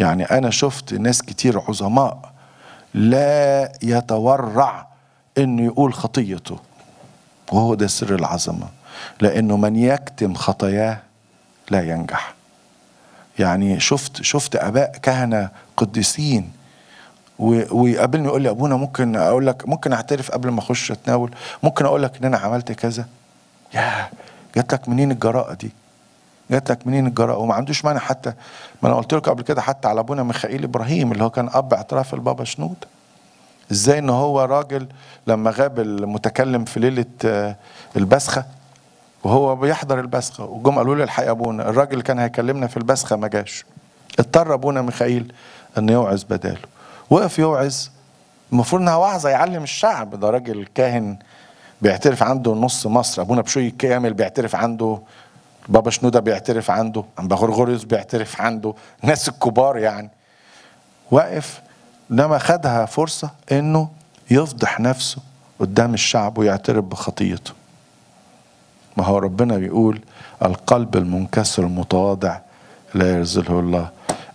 يعني أنا شفت ناس كتير عظماء لا يتورع إنه يقول خطيته وهو ده سر العظمة لأنه من يكتم خطاياه لا ينجح يعني شفت شفت آباء كهنة قديسين ويقابلني يقول لي ابونا ممكن اقول لك ممكن اعترف قبل ما اخش اتناول ممكن اقول لك ان انا عملت كذا يا جات لك منين الجراءه دي جات لك منين الجراءه وما عندوش مانع حتى ما انا قلت لكم قبل كده حتى على ابونا ميخائيل ابراهيم اللي هو كان اب اعتراف البابا شنود ازاي ان هو راجل لما غاب المتكلم في ليله آه، البسخه وهو بيحضر البسخه وجم قالوا له الحقيقه ابونا الراجل اللي كان هيكلمنا في البسخه ما جاش اضطر ابونا ميخائيل ان يوعظ بداله وقف يوعظ المفروض انها وعظه يعلم الشعب ده راجل كاهن بيعترف عنده نص مصر ابونا بشوي كامل بيعترف عنده بابا شنوده بيعترف عنده عم غرغوريوس بيعترف عنده الناس الكبار يعني واقف لما خدها فرصه انه يفضح نفسه قدام الشعب ويعترف بخطيته ما هو ربنا بيقول القلب المنكسر المتواضع لا يرزله الله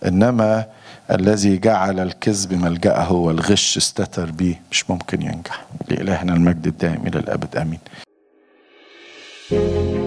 انما الذي جعل الكذب ملجأه والغش استتر به مش ممكن ينجح لإلهنا المجد الدائم إلى الأبد آمين thank you